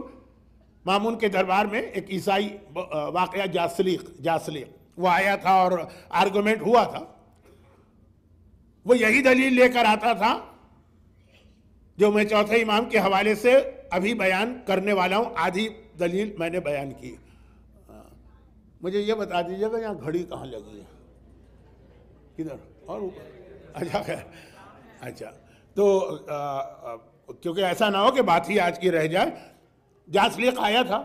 مامون کے دربار میں ایک عیسائی واقعہ جاسلیق جاسلیق وہ آیا تھا اور آرگومنٹ ہوا تھا وہ یہی دلیل لے کر آتا تھا جو میں چوتھے امام کے حوالے سے ابھی بیان کرنے والا ہوں آدھی دلیل میں نے بیان کی مجھے یہ بتا دیجیے گا یہاں گھڑی کہاں لگی ہے کدھر اور اچھا اچھا تو کیونکہ ایسا نہ ہو کہ بات ہی آج کی رہ جائے جاسلیق آیا تھا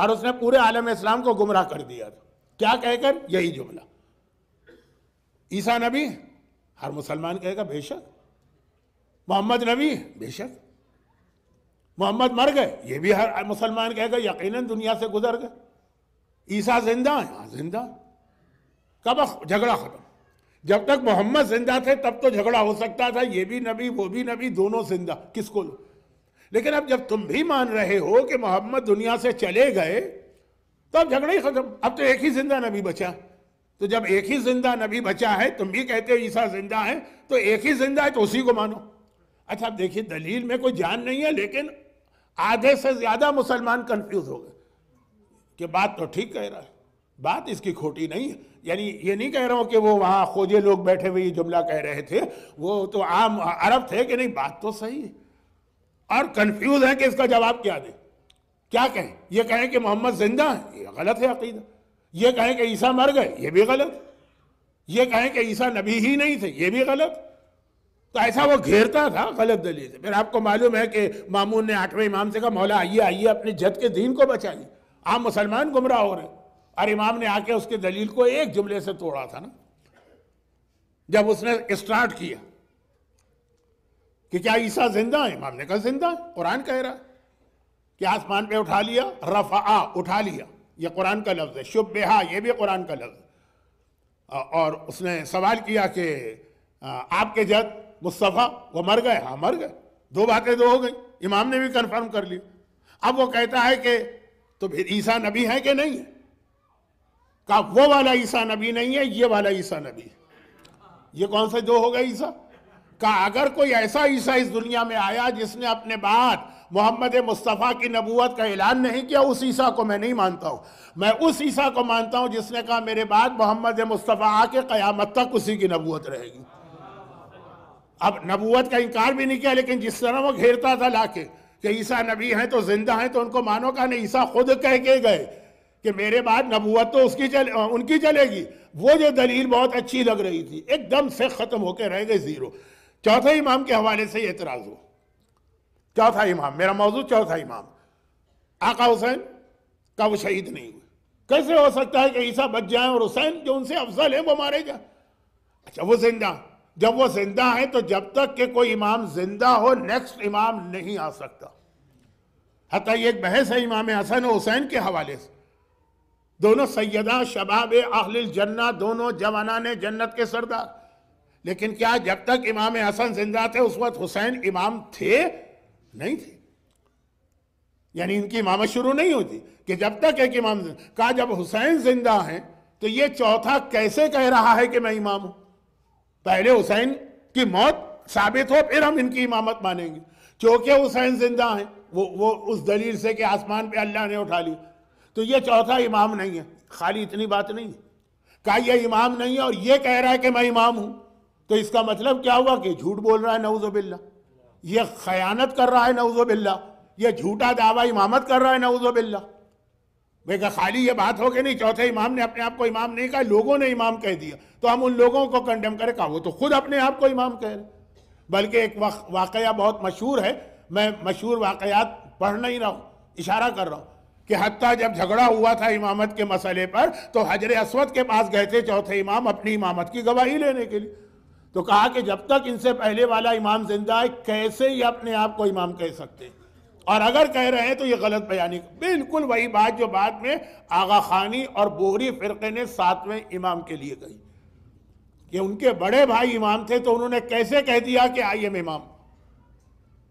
اور اس نے پورے عالم اسلام کو گمراہ کر دیا تھا کیا کہہ کر یہی جملہ عیسیٰ نبی ہر مسلمان کہے گا بے شک محمد نبی بے شک محمد مر گئے یہ بھی ہر مسلمان کہہ گئے یقیناً دنیا سے گزر گئے عیسیٰ زندہ ہاں زندہ کب جھگڑا ختم جب تک محمد زندہ تھے تب تو جھگڑا ہو سکتا تھا یہ بھی نبی وہ بھی نبی دونوں زندہ کس کو لو لیکن اب جب تم بھی مان رہے ہو کہ محمد دنیا سے چلے گئے تو اب جھگڑا ہی ختم اب تو ایک ہی زندہ نبی بچا تو جب ایک ہی زندہ نبی بچا ہے تم بھی کہتے ہو عیسیٰ زندہ ہے تو ایک ہی زندہ ہے تو اسی کو مانو اچھا اب دیکھیے دلیل میں کوئی جان نہیں ہے لیکن آدھے سے زیادہ مسلمان کنفیوز ہو گئے کہ بات تو ٹھیک کہہ رہا ہے بات اس کی کھوٹی نہیں ہے یعنی یہ نہیں کہہ رہا ہوں کہ وہ وہاں خوجے لوگ بیٹھے ہوئے جملہ کہہ رہے تھے وہ تو عام عرب تھے کہ نہیں بات تو صحیح ہے اور کنفیوز ہیں کہ اس کا جواب کیا دیں کیا کہیں یہ کہیں کہ محمد زندہ ہے یہ غلط ہے عقیدہ یہ کہیں کہ عیسیٰ مر گئے یہ بھی غلط یہ کہیں کہ عیسیٰ نبی ہی نہیں تھے یہ بھی غلط تو ایسا وہ گھیرتا تھا غلط دلیل سے پھر آپ کو معلوم ہے کہ مامون نے آٹھویں امام سے کہا مولا آئیے آئیے اپنی جد کے دین کو بچا عام مسلمان گمراہ ہو رہے ہیں اور امام نے آ کے اس کے دلیل کو ایک جملے سے توڑا تھا نا جب اس نے اسٹارٹ کیا کہ کیا عیسیٰ زندہ ہے امام نے کہا زندہ ہے قرآن کہہ رہا ہے کہ آسمان پہ اٹھا لیا رفعا اٹھا لیا یہ قرآن کا لفظ ہے شب بہا یہ بھی قرآن کا لفظ ہے اور اس نے سوال کیا کہ آپ کے جد مصطفیٰ وہ مر گئے ہاں مر گئے دو باتیں دو ہو گئی امام نے بھی کنفرم کر لی اب وہ کہتا ہے کہ تو پھر عیسیٰ نبی ہے کہ نہیں ہے کہا وہ والا عیسیٰ نبی نہیں ہے یہ والا عیسیٰ نبی ہے یہ کون سے دو ہو گئے عیسیٰ کہا اگر کوئی ایسا عیسیٰ اس دنیا میں آیا جس نے اپنے بعد محمد مصطفیٰ کی نبوت کا اعلان نہیں کیا اس عیسیٰ کو میں نہیں مانتا ہوں میں اس عیسیٰ کو مانتا ہوں جس نے کہا میرے بعد محمد مصطفیٰ آ کے قیامت تک اسی کی نبوت رہے گی اب نبوت کا انکار بھی نہیں کیا لیکن جس طرح وہ گھیرتا تھا لا کے کہ عیسیٰ نبی ہیں تو زندہ ہیں تو ان کو مانو نہیں عیسیٰ خود کہہ کے گئے کہ میرے بعد نبوت تو اس کی ان کی چلے گی وہ جو دلیل بہت اچھی لگ رہی تھی ایک دم سے ختم ہو کے رہ گئے زیرو چوتھے امام کے حوالے سے اعتراض ہو چوتھا امام میرا موضوع چوتھا امام آقا حسین کا وہ شہید نہیں ہوئے کیسے ہو سکتا ہے کہ عیسیٰ بچ جائیں اور حسین جو ان سے افضل ہیں وہ مارے جائیں اچھا وہ زندہ جب وہ زندہ ہیں تو جب تک کہ کوئی امام زندہ ہو نیکسٹ امام نہیں آ سکتا یہ ایک بحث ہے امام حسن و حسین کے حوالے سے دونوں سیدہ شباب اہل الجنہ دونوں جوانان جنت کے سردار لیکن کیا جب تک امام حسن زندہ تھے اس وقت حسین امام تھے نہیں تھے یعنی ان کی امامت شروع نہیں ہوتی کہ جب تک ایک امام زندہ کہا جب حسین زندہ ہیں تو یہ چوتھا کیسے کہہ رہا ہے کہ میں امام ہوں پہلے حسین کی موت ثابت ہو پھر ہم ان کی امامت مانیں گے چونکہ حسین زندہ ہیں وہ وہ اس دلیل سے کہ آسمان پہ اللہ نے اٹھا لیا تو یہ چوتھا امام نہیں ہے خالی اتنی بات نہیں ہے کہا یہ امام نہیں ہے اور یہ کہہ رہا ہے کہ میں امام ہوں تو اس کا مطلب کیا ہوا کہ جھوٹ بول رہا ہے نعوذ باللہ یہ خیانت کر رہا ہے نعوذ باللہ یہ جھوٹا دعویٰ امامت کر رہا ہے نعوذ باللہ کہ خالی یہ بات ہو کہ نہیں چوتھے امام نے اپنے آپ کو امام نہیں کہا لوگوں نے امام کہہ دیا تو ہم ان لوگوں کو کنڈیم کرے کہا وہ تو خود اپنے آپ کو امام کہہ رہے بلکہ ایک واقعہ بہت مشہور ہے میں مشہور واقعات پڑھ نہیں رہا ہوں اشارہ کر رہا ہوں کہ حتیٰ جب جھگڑا ہوا تھا امامت کے مسئلے پر تو حجر اسود کے پاس گئے تھے چوتھے امام اپنی امامت کی گواہی لینے کے لیے تو کہا کہ جب تک ان سے پہلے والا امام زندہ ہے کیسے ہی اپنے آپ کو امام کہہ سکتے اور اگر کہہ رہے ہیں تو یہ غلط بیانی بالکل وہی بات جو بعد میں آغا خانی اور بوری فرقے نے ساتویں امام کے لیے کہی کہ ان کے بڑے بھائی امام تھے تو انہوں نے کیسے کہہ دیا کہ آئیم امام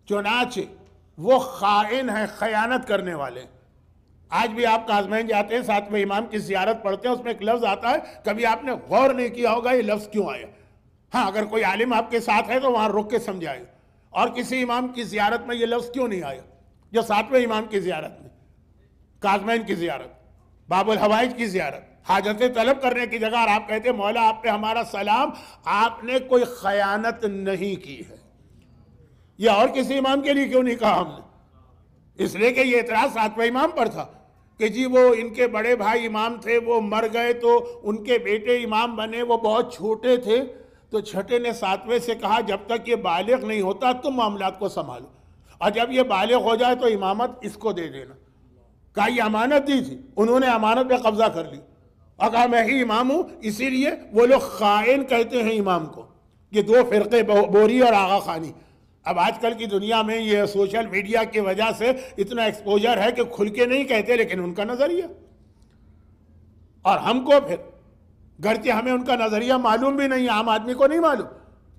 چنانچہ وہ خائن ہیں خیانت کرنے والے آج بھی آپ کازمین جاتے ہیں ساتویں امام کی زیارت پڑھتے ہیں اس میں ایک لفظ آتا ہے کبھی آپ نے غور نہیں کیا ہوگا یہ لفظ کیوں آیا ہاں اگر کوئی عالم آپ کے ساتھ ہے تو وہاں رک کے سمجھائے اور کسی امام کی زیارت میں یہ لفظ کیوں نہیں آیا جو ساتویں امام کی زیارت میں کازمین کی زیارت باب الحوائج کی زیارت حاجت طلب کرنے کی جگہ اور آپ کہتے ہیں مولا آپ نے ہمارا سلام آپ نے کوئی خیانت نہیں کی ہے یہ اور کسی امام کے لیے کیوں نہیں کہا ہم نے اس لیے کہ یہ اعتراض ساتویں امام پر تھا کہ جی وہ ان کے بڑے بھائی امام تھے وہ مر گئے تو ان کے بیٹے امام بنے وہ بہت چھوٹے تھے تو چھٹے نے ساتویں سے کہا جب تک یہ بالغ نہیں ہوتا تم معاملات کو سنبھالو جب یہ بالغ ہو جائے تو امامت اس کو دے دینا کہا یہ امانت دی تھی انہوں نے امانت پہ قبضہ کر لی اور کہا میں ہی امام ہوں اسی لیے وہ لوگ خائن کہتے ہیں امام کو یہ دو فرقے بوری اور آغا خانی اب آج کل کی دنیا میں یہ سوشل میڈیا کی وجہ سے اتنا ایکسپوجر ہے کہ کھل کے نہیں کہتے لیکن ان کا نظریہ اور ہم کو پھر گرچہ ہمیں ان کا نظریہ معلوم بھی نہیں عام آدمی کو نہیں معلوم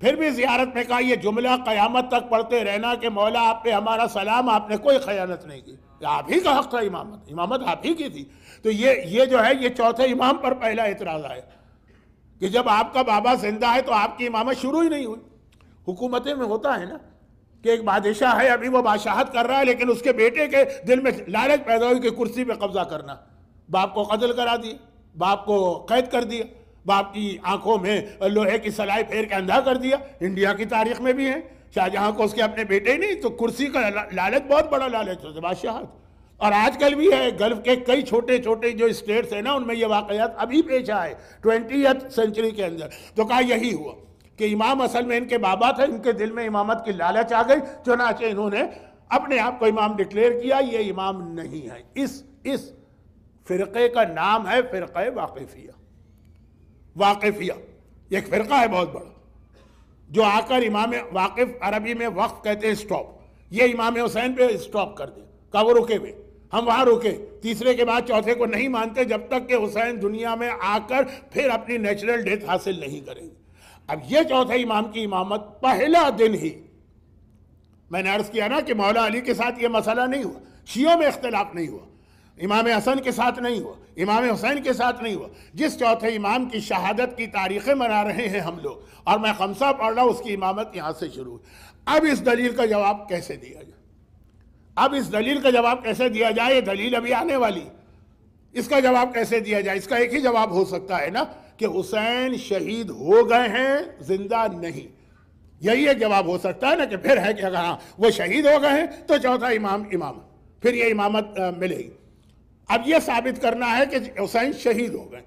پھر بھی زیارت میں کہا یہ جملہ قیامت تک پڑھتے رہنا کہ مولا آپ پہ ہمارا سلام آپ نے کوئی خیانت نہیں کی آپ ہی کا حق تھا امامت امامت آپ ہی کی تھی تو یہ یہ جو ہے یہ چوتھے امام پر پہلا اعتراض آیا کہ جب آپ کا بابا زندہ ہے تو آپ کی امامت شروع ہی نہیں ہوئی حکومتیں میں ہوتا ہے نا کہ ایک بادشاہ ہے ابھی وہ بادشاہت کر رہا ہے لیکن اس کے بیٹے کے دل میں لالچ پیدا ہوئی کہ کرسی پہ قبضہ کرنا باپ کو قتل کرا دیا باپ کو قید کر دیا باپ کی آنکھوں میں لوہے کی سلائی پھیر کے اندھا کر دیا انڈیا کی تاریخ میں بھی ہیں شاہ جہاں کو اس کے اپنے بیٹے ہی نہیں تو کرسی کا لالچ بہت بڑا لالچ ہے بادشاہت اور آج کل بھی ہے گلف کے کئی چھوٹے چھوٹے جو اسٹیٹس ہیں نا ان میں یہ واقعات ابھی پیش آئے ٹوینٹی ایتھ سنچری کے اندر تو کہا یہی ہوا کہ امام اصل میں ان کے بابا تھے ان کے دل میں امامت کی لالچ آ گئی چنانچہ انہوں نے اپنے آپ کو امام ڈکلیئر کیا یہ امام نہیں ہے اس اس فرقے کا نام ہے فرقہ واقفیہ واقفیہ ایک فرقہ ہے بہت بڑا جو آ کر امام واقف عربی میں وقت کہتے ہیں اسٹاپ یہ امام حسین پہ اسٹاپ کر کہا وہ رکے ہوئے ہم وہاں رکے تیسرے کے بعد چوتھے کو نہیں مانتے جب تک کہ حسین دنیا میں آ کر پھر اپنی نیچرل ڈیتھ حاصل نہیں کریں گے اب یہ چوتھے امام کی امامت پہلا دن ہی میں نے عرض کیا نا کہ مولا علی کے ساتھ یہ مسئلہ نہیں ہوا شیعوں میں اختلاف نہیں ہوا امام حسن کے ساتھ نہیں ہوا امام حسین کے ساتھ نہیں ہوا جس چوتھے امام کی شہادت کی تاریخیں منا رہے ہیں ہم لوگ اور میں خمسہ پڑھ رہا ہوں اس کی امامت یہاں سے شروع اب اس دلیل کا جواب کیسے دیا جائے اب اس دلیل کا جواب کیسے دیا جائے یہ دلیل ابھی آنے والی اس کا جواب کیسے دیا جائے اس کا ایک ہی جواب ہو سکتا ہے نا کہ حسین شہید ہو گئے ہیں زندہ نہیں یہی ایک جواب ہو سکتا ہے نا کہ پھر ہے کہ اگر ہاں وہ شہید ہو گئے ہیں تو چوتھا امام امام پھر یہ امامت ملے گی اب یہ ثابت کرنا ہے کہ حسین شہید ہو گئے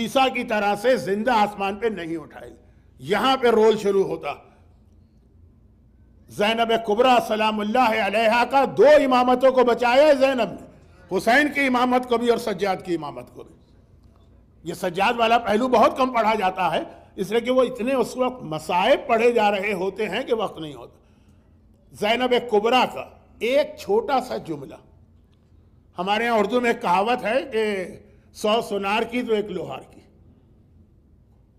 عیسیٰ کی طرح سے زندہ آسمان پہ نہیں اٹھائے یہاں پہ رول شروع ہوتا زینب قبرہ سلام اللہ علیہ کا دو امامتوں کو بچایا ہے زینب نے حسین کی امامت کو بھی اور سجاد کی امامت کو بھی یہ سجاد والا پہلو بہت کم پڑھا جاتا ہے اس لیے کہ وہ اتنے اس وقت مسائب پڑھے جا رہے ہوتے ہیں کہ وقت نہیں ہوتا زینب قبرا کا ایک چھوٹا سا جملہ ہمارے یہاں اردو میں ایک کہاوت ہے کہ سو سنار کی تو ایک لوہار کی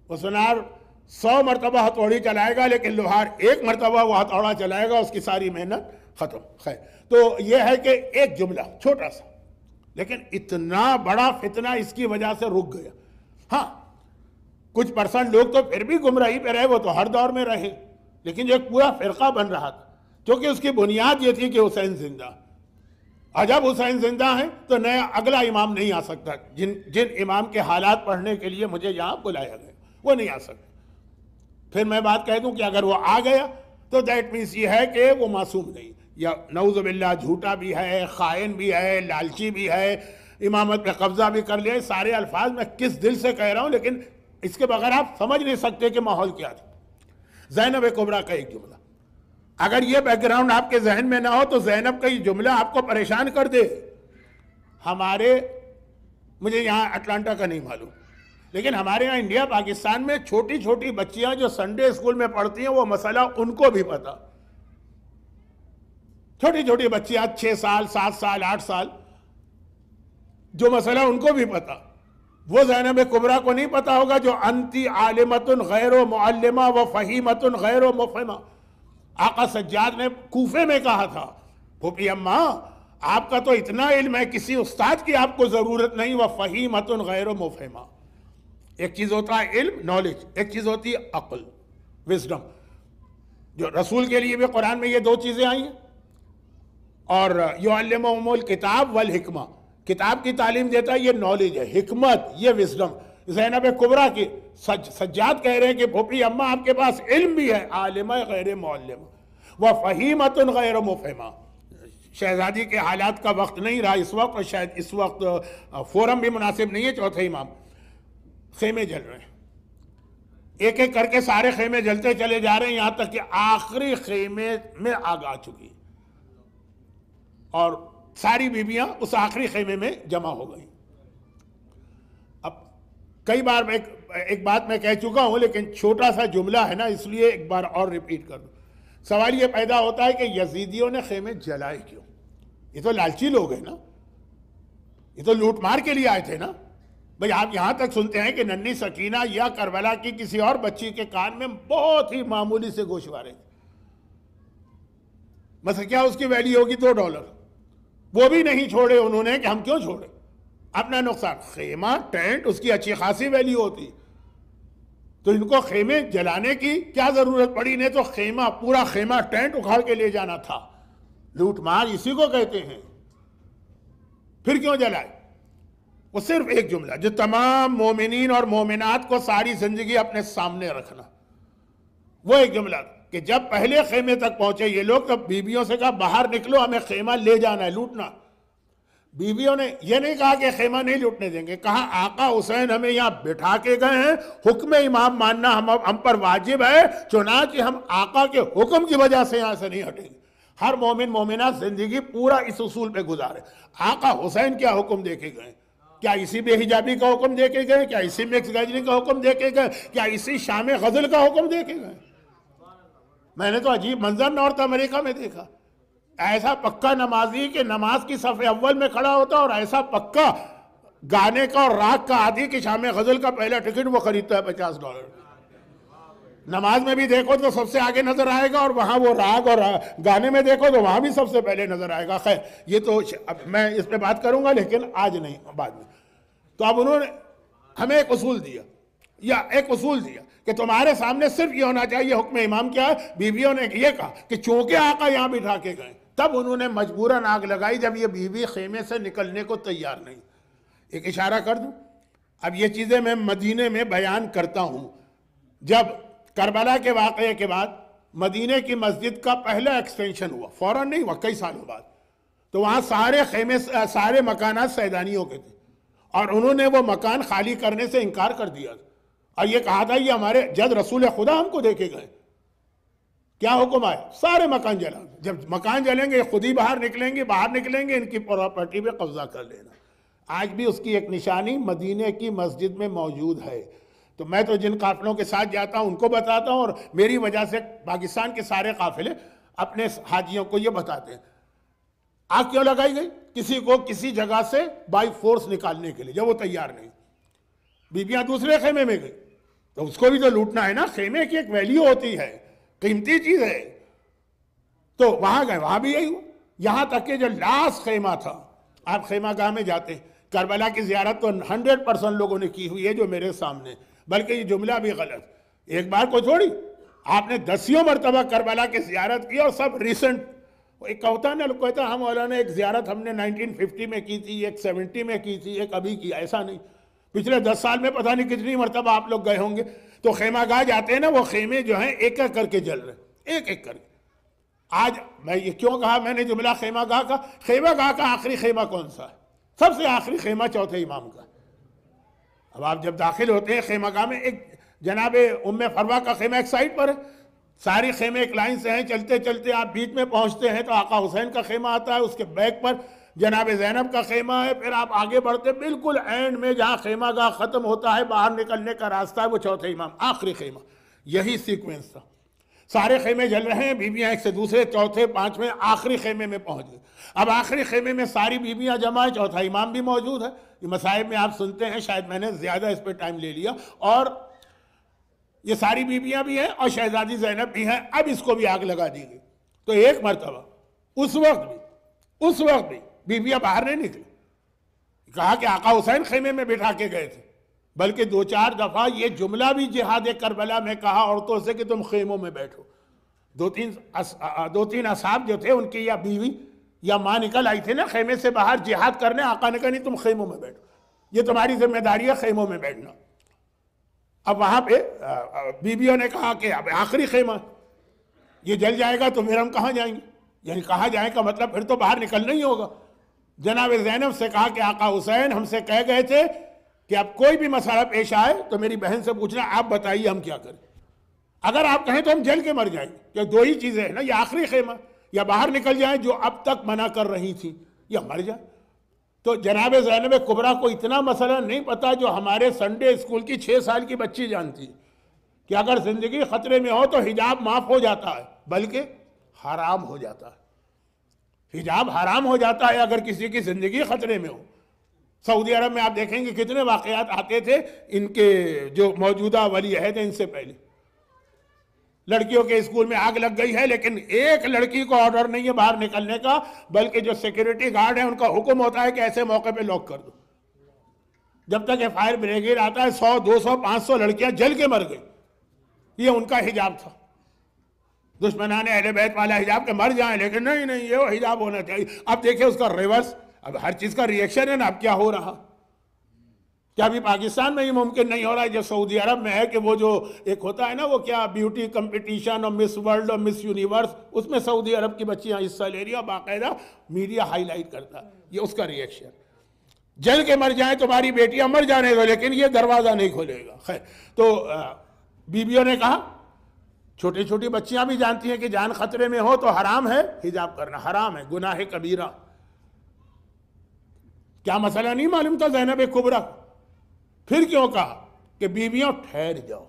وہ سنار سو مرتبہ ہتھوڑی چلائے گا لیکن لوہار ایک مرتبہ وہ ہتھوڑا چلائے گا اس کی ساری محنت ختم خیر تو یہ ہے کہ ایک جملہ چھوٹا سا لیکن اتنا بڑا فتنہ اس کی وجہ سے رک گیا ہاں کچھ پرسنٹ لوگ تو پھر بھی گمراہی پہ رہے وہ تو ہر دور میں رہے لیکن جو ایک پورا فرقہ بن رہا تھا کیونکہ اس کی بنیاد یہ تھی کہ حسین زندہ عجب جب حسین زندہ ہیں تو نیا اگلا امام نہیں آ سکتا جن جن امام کے حالات پڑھنے کے لیے مجھے یہاں بلایا گیا وہ نہیں آ سکتا پھر میں بات کہہ دوں کہ اگر وہ آ گیا تو دیٹ مینس یہ ہے کہ وہ معصوم نہیں یا نعوذ باللہ جھوٹا بھی ہے خائن بھی ہے لالچی بھی ہے امامت پہ قبضہ بھی کر لیا سارے الفاظ میں کس دل سے کہہ رہا ہوں لیکن اس کے بغیر آپ سمجھ نہیں سکتے کہ ماحول کیا تھا زینب کبرا کا ایک جملہ اگر یہ بیک گراؤنڈ آپ کے ذہن میں نہ ہو تو زینب کا یہ جملہ آپ کو پریشان کر دے ہمارے مجھے یہاں اٹلانٹا کا نہیں معلوم لیکن ہمارے یہاں انڈیا پاکستان میں چھوٹی چھوٹی بچیاں جو سنڈے اسکول میں پڑھتی ہیں وہ مسئلہ ان کو بھی پتا چھوٹی چھوٹی بچیاں چھ سال سات سال آٹھ سال جو مسئلہ ان کو بھی پتا وہ زینب کمرہ کو نہیں پتا ہوگا جو انتی عالمتن غیر و معلمہ و فہیمتن غیر و مفہمہ آقا سجاد نے کوفے میں کہا تھا پھوپی اماں آپ کا تو اتنا علم ہے کسی استاد کی آپ کو ضرورت نہیں وہ فہیمت غیر مفہمہ ایک چیز ہوتا ہے علم نالج ایک چیز ہوتی ہے عقل وزڈم جو رسول کے لیے بھی قرآن میں یہ دو چیزیں آئی ہیں اور یعلمہم الکتاب والحکمہ کتاب کتاب کی تعلیم دیتا ہے یہ نالج ہے حکمت یہ وزڈم زینب کبرا کے سجاد کہہ رہے ہیں کہ بھوپڑی اما آپ کے پاس علم بھی ہے عالم غیر معلم وہ فہیمت غیر مفہمہ شہزادی کے حالات کا وقت نہیں رہا اس وقت اور شاید اس وقت فورم بھی مناسب نہیں ہے چوتھے امام خیمے جل رہے ہیں ایک ایک کر کے سارے خیمے جلتے چلے جا رہے ہیں یہاں تک کہ آخری خیمے میں آگ آ چکی اور ساری بیویاں اس آخری خیمے میں جمع ہو گئی کئی بار میں ایک بات میں کہہ چکا ہوں لیکن چھوٹا سا جملہ ہے نا اس لیے ایک بار اور ریپیٹ کر دوں سوال یہ پیدا ہوتا ہے کہ یزیدیوں نے خیمے جلائے کیوں یہ تو لالچی لوگ ہیں نا یہ تو لوٹ مار کے لیے آئے تھے نا بھئی آپ یہاں تک سنتے ہیں کہ ننی سکینہ یا کربلا کی کسی اور بچی کے کان میں بہت ہی معمولی سے گوشوارے تھے بس کیا اس کی ویلیو ہوگی دو ڈالر وہ بھی نہیں چھوڑے انہوں نے کہ ہم کیوں چھوڑے اپنا نقصان خیمہ ٹینٹ اس کی اچھی خاصی ویلیو ہوتی تو ان کو خیمے جلانے کی کیا ضرورت پڑی نہیں تو خیمہ پورا خیمہ ٹینٹ اکھاڑ کے لے جانا تھا لوٹ مار اسی کو کہتے ہیں پھر کیوں جلائے وہ صرف ایک جملہ جو تمام مومنین اور مومنات کو ساری زندگی اپنے سامنے رکھنا وہ ایک جملہ کہ جب پہلے خیمے تک پہنچے یہ لوگ تب بیبیوں سے کہا باہر نکلو ہمیں خیمہ لے جانا ہے لوٹنا بیویوں نے یہ نہیں کہا کہ خیمہ نہیں لٹنے دیں گے کہا آقا حسین ہمیں یہاں بٹھا کے گئے ہیں حکم امام ماننا ہم پر واجب ہے چنانچہ ہم آقا کے حکم کی وجہ سے یہاں سے نہیں ہٹیں گے ہر مومن مومنہ زندگی پورا اس اصول پہ گزارے آقا حسین کیا حکم دیکھے گئے کیا اسی بے حجابی کا حکم دیکھے گئے کیا اسی میں کا حکم دیکھے گئے کیا اسی شام غزل کا حکم دیکھے گئے میں نے تو عجیب منظر نارتھ امریکہ میں دیکھا ایسا پکا نمازی کہ نماز کی صفحہ اول میں کھڑا ہوتا اور ایسا پکا گانے کا اور راگ کا عادی کہ شام غزل کا پہلا ٹکٹ وہ خریدتا ہے پچاس ڈالر نماز میں بھی دیکھو تو سب سے آگے نظر آئے گا اور وہاں وہ راگ اور گانے میں دیکھو تو وہاں بھی سب سے پہلے نظر آئے گا خیر یہ تو میں اس پہ بات کروں گا لیکن آج نہیں بعد میں تو اب انہوں نے ہمیں ایک اصول دیا یا ایک اصول دیا کہ تمہارے سامنے صرف یہ ہونا چاہیے حکم امام کیا ہے بیویوں نے یہ کہا کہ چونکہ آقا یہاں بٹھا کے گئے تب انہوں نے مجبوراً آگ لگائی جب یہ بیوی خیمے سے نکلنے کو تیار نہیں ایک اشارہ کر دوں اب یہ چیزیں میں مدینہ میں بیان کرتا ہوں جب کربلا کے واقعے کے بعد مدینے کی مسجد کا پہلا ایکسٹینشن ہوا فوراً نہیں ہوا کئی سالوں بعد تو وہاں سارے خیمے سارے مکانات سیدانیوں کے تھے اور انہوں نے وہ مکان خالی کرنے سے انکار کر دیا اور یہ کہا تھا یہ ہمارے جد رسول خدا ہم کو دیکھے گئے کیا حکم آئے سارے مکان جلانا جب مکان جلیں گے خود ہی باہر نکلیں گے باہر نکلیں گے ان کی پراپرٹی پہ قبضہ کر لینا آج بھی اس کی ایک نشانی مدینے کی مسجد میں موجود ہے تو میں تو جن قافلوں کے ساتھ جاتا ہوں ان کو بتاتا ہوں اور میری وجہ سے پاکستان کے سارے قافلے اپنے حاجیوں کو یہ بتاتے ہیں آگ کیوں لگائی گئی کسی کو کسی جگہ سے بائی فورس نکالنے کے لیے جب وہ تیار نہیں بی دوسرے خیمے میں گئی تو اس کو بھی تو لوٹنا ہے نا خیمے کی ایک ویلیو ہوتی ہے قیمتی چیز ہے تو وہاں گئے وہاں بھی یہی ہو یہاں تک کہ جو لاسٹ خیمہ تھا آپ خیمہ گاہ میں جاتے ہیں کربلا کی زیارت تو ہنڈریڈ پرسنٹ لوگوں نے کی ہوئی ہے جو میرے سامنے بلکہ یہ جملہ بھی غلط ایک بار کو چھوڑی آپ نے دسیوں مرتبہ کربلا کی زیارت کی اور سب ریسنٹ ایک نا کہتا ہم نے ایک زیارت ہم نے نائنٹین ففٹی میں کی تھی ایک سیونٹی میں کی تھی ایک ابھی کی ایسا نہیں پچھلے دس سال میں پتہ نہیں کتنی مرتبہ آپ لوگ گئے ہوں گے تو خیمہ گاہ جاتے ہیں نا وہ خیمے جو ہیں ایک ایک کر کے جل رہے ہیں ایک ایک کر کے آج میں یہ کیوں کہا میں نے جو خیمہ گاہ کا خیمہ گاہ کا آخری خیمہ کون سا ہے سب سے آخری خیمہ چوتھے امام کا اب آپ جب داخل ہوتے ہیں خیمہ گاہ میں ایک جناب ام فروا کا خیمہ ایک سائڈ پر ہے ساری خیمے ایک لائن سے ہیں چلتے چلتے آپ بیچ میں پہنچتے ہیں تو آقا حسین کا خیمہ آتا ہے اس کے بیک پر جناب زینب کا خیمہ ہے پھر آپ آگے بڑھتے بالکل اینڈ میں جہاں خیمہ گاہ ختم ہوتا ہے باہر نکلنے کا راستہ ہے وہ چوتھے امام آخری خیمہ یہی سیکوینس تھا سارے خیمے جل رہے ہیں بیویاں ایک سے دوسرے چوتھے پانچ میں آخری خیمے میں پہنچ گئے اب آخری خیمے میں ساری بیویاں جمع ہیں چوتھا امام بھی موجود ہے یہ مسائب میں آپ سنتے ہیں شاید میں نے زیادہ اس پہ ٹائم لے لیا اور یہ ساری بیویاں بھی ہیں اور شہزادی زینب بھی ہیں اب اس کو بھی آگ لگا دی گئی تو ایک مرتبہ اس وقت بھی اس وقت بھی بیویاں باہر نہیں نکلی کہا کہ آقا حسین خیمے میں بیٹھا کے گئے تھے بلکہ دو چار دفعہ یہ جملہ بھی جہاد کربلا میں کہا عورتوں سے کہ تم خیموں میں بیٹھو دو تین دو تین جو تھے ان کی یا بیوی یا ماں نکل آئی تھی نا خیمے سے باہر جہاد کرنے آقا نے کہا نہیں تم خیموں میں بیٹھو یہ تمہاری ذمہ داری ہے خیموں میں بیٹھنا اب وہاں پہ بیویوں نے کہا کہ اب آخری خیمہ یہ جل جائے گا تو پھر ہم کہاں جائیں گے یعنی کہاں جائیں کا مطلب پھر تو باہر نکلنا ہی ہوگا جناب زینب سے کہا کہ آقا حسین ہم سے کہہ گئے تھے کہ اب کوئی بھی مسئلہ پیش آئے تو میری بہن سے پوچھنا آپ بتائیے ہم کیا کریں اگر آپ کہیں تو ہم جل کے مر جائیں یہ دو ہی چیزیں ہیں نا یہ آخری خیمہ یا باہر نکل جائیں جو اب تک منع کر رہی تھی یا مر جائیں تو جناب زینب کبرا کو اتنا مسئلہ نہیں پتا جو ہمارے سنڈے اسکول کی چھ سال کی بچی جانتی ہے کہ اگر زندگی خطرے میں ہو تو حجاب معاف ہو جاتا ہے بلکہ حرام ہو جاتا ہے حجاب حرام ہو جاتا ہے اگر کسی کی زندگی خطرے میں ہو سعودی عرب میں آپ دیکھیں گے کتنے واقعات آتے تھے ان کے جو موجودہ ولی ہیں ان سے پہلے لڑکیوں کے اسکول میں آگ لگ گئی ہے لیکن ایک لڑکی کو آرڈر نہیں ہے باہر نکلنے کا بلکہ جو سیکیورٹی گارڈ ہیں ان کا حکم ہوتا ہے کہ ایسے موقع پہ لاک کر دو جب تک یہ فائر بریگیڈ آتا ہے سو دو سو پانچ سو لڑکیاں جل کے مر گئی یہ ان کا حجاب تھا دشمنان اہل بیت والا حجاب کے مر جائیں لیکن نہیں نہیں یہ حجاب ہونا چاہیے اب دیکھیں اس کا ریورس اب ہر چیز کا ریئیکشن ہے نا اب کیا ہو رہا کیا ابھی پاکستان میں یہ ممکن نہیں ہو رہا ہے جو سعودی عرب میں ہے کہ وہ جو ایک ہوتا ہے نا وہ کیا بیوٹی کمپٹیشن اور مس ورلڈ اور مس یونیورس اس میں سعودی عرب کی بچیاں حصہ لے رہی ہیں اور باقاعدہ میڈیا ہائی لائٹ کرتا ہے یہ اس کا ریئیکشن جل کے مر جائیں تمہاری بیٹیاں مر جانے دو لیکن یہ دروازہ نہیں کھولے گا خیر تو بیوں نے کہا چھوٹی چھوٹی بچیاں بھی جانتی ہیں کہ جان خطرے میں ہو تو حرام ہے حجاب کرنا حرام ہے گناہ کبیرہ کیا مسئلہ نہیں معلوم تھا زینب کبرہ پھر کیوں کہا کہ بیویوں ٹھہر جاؤ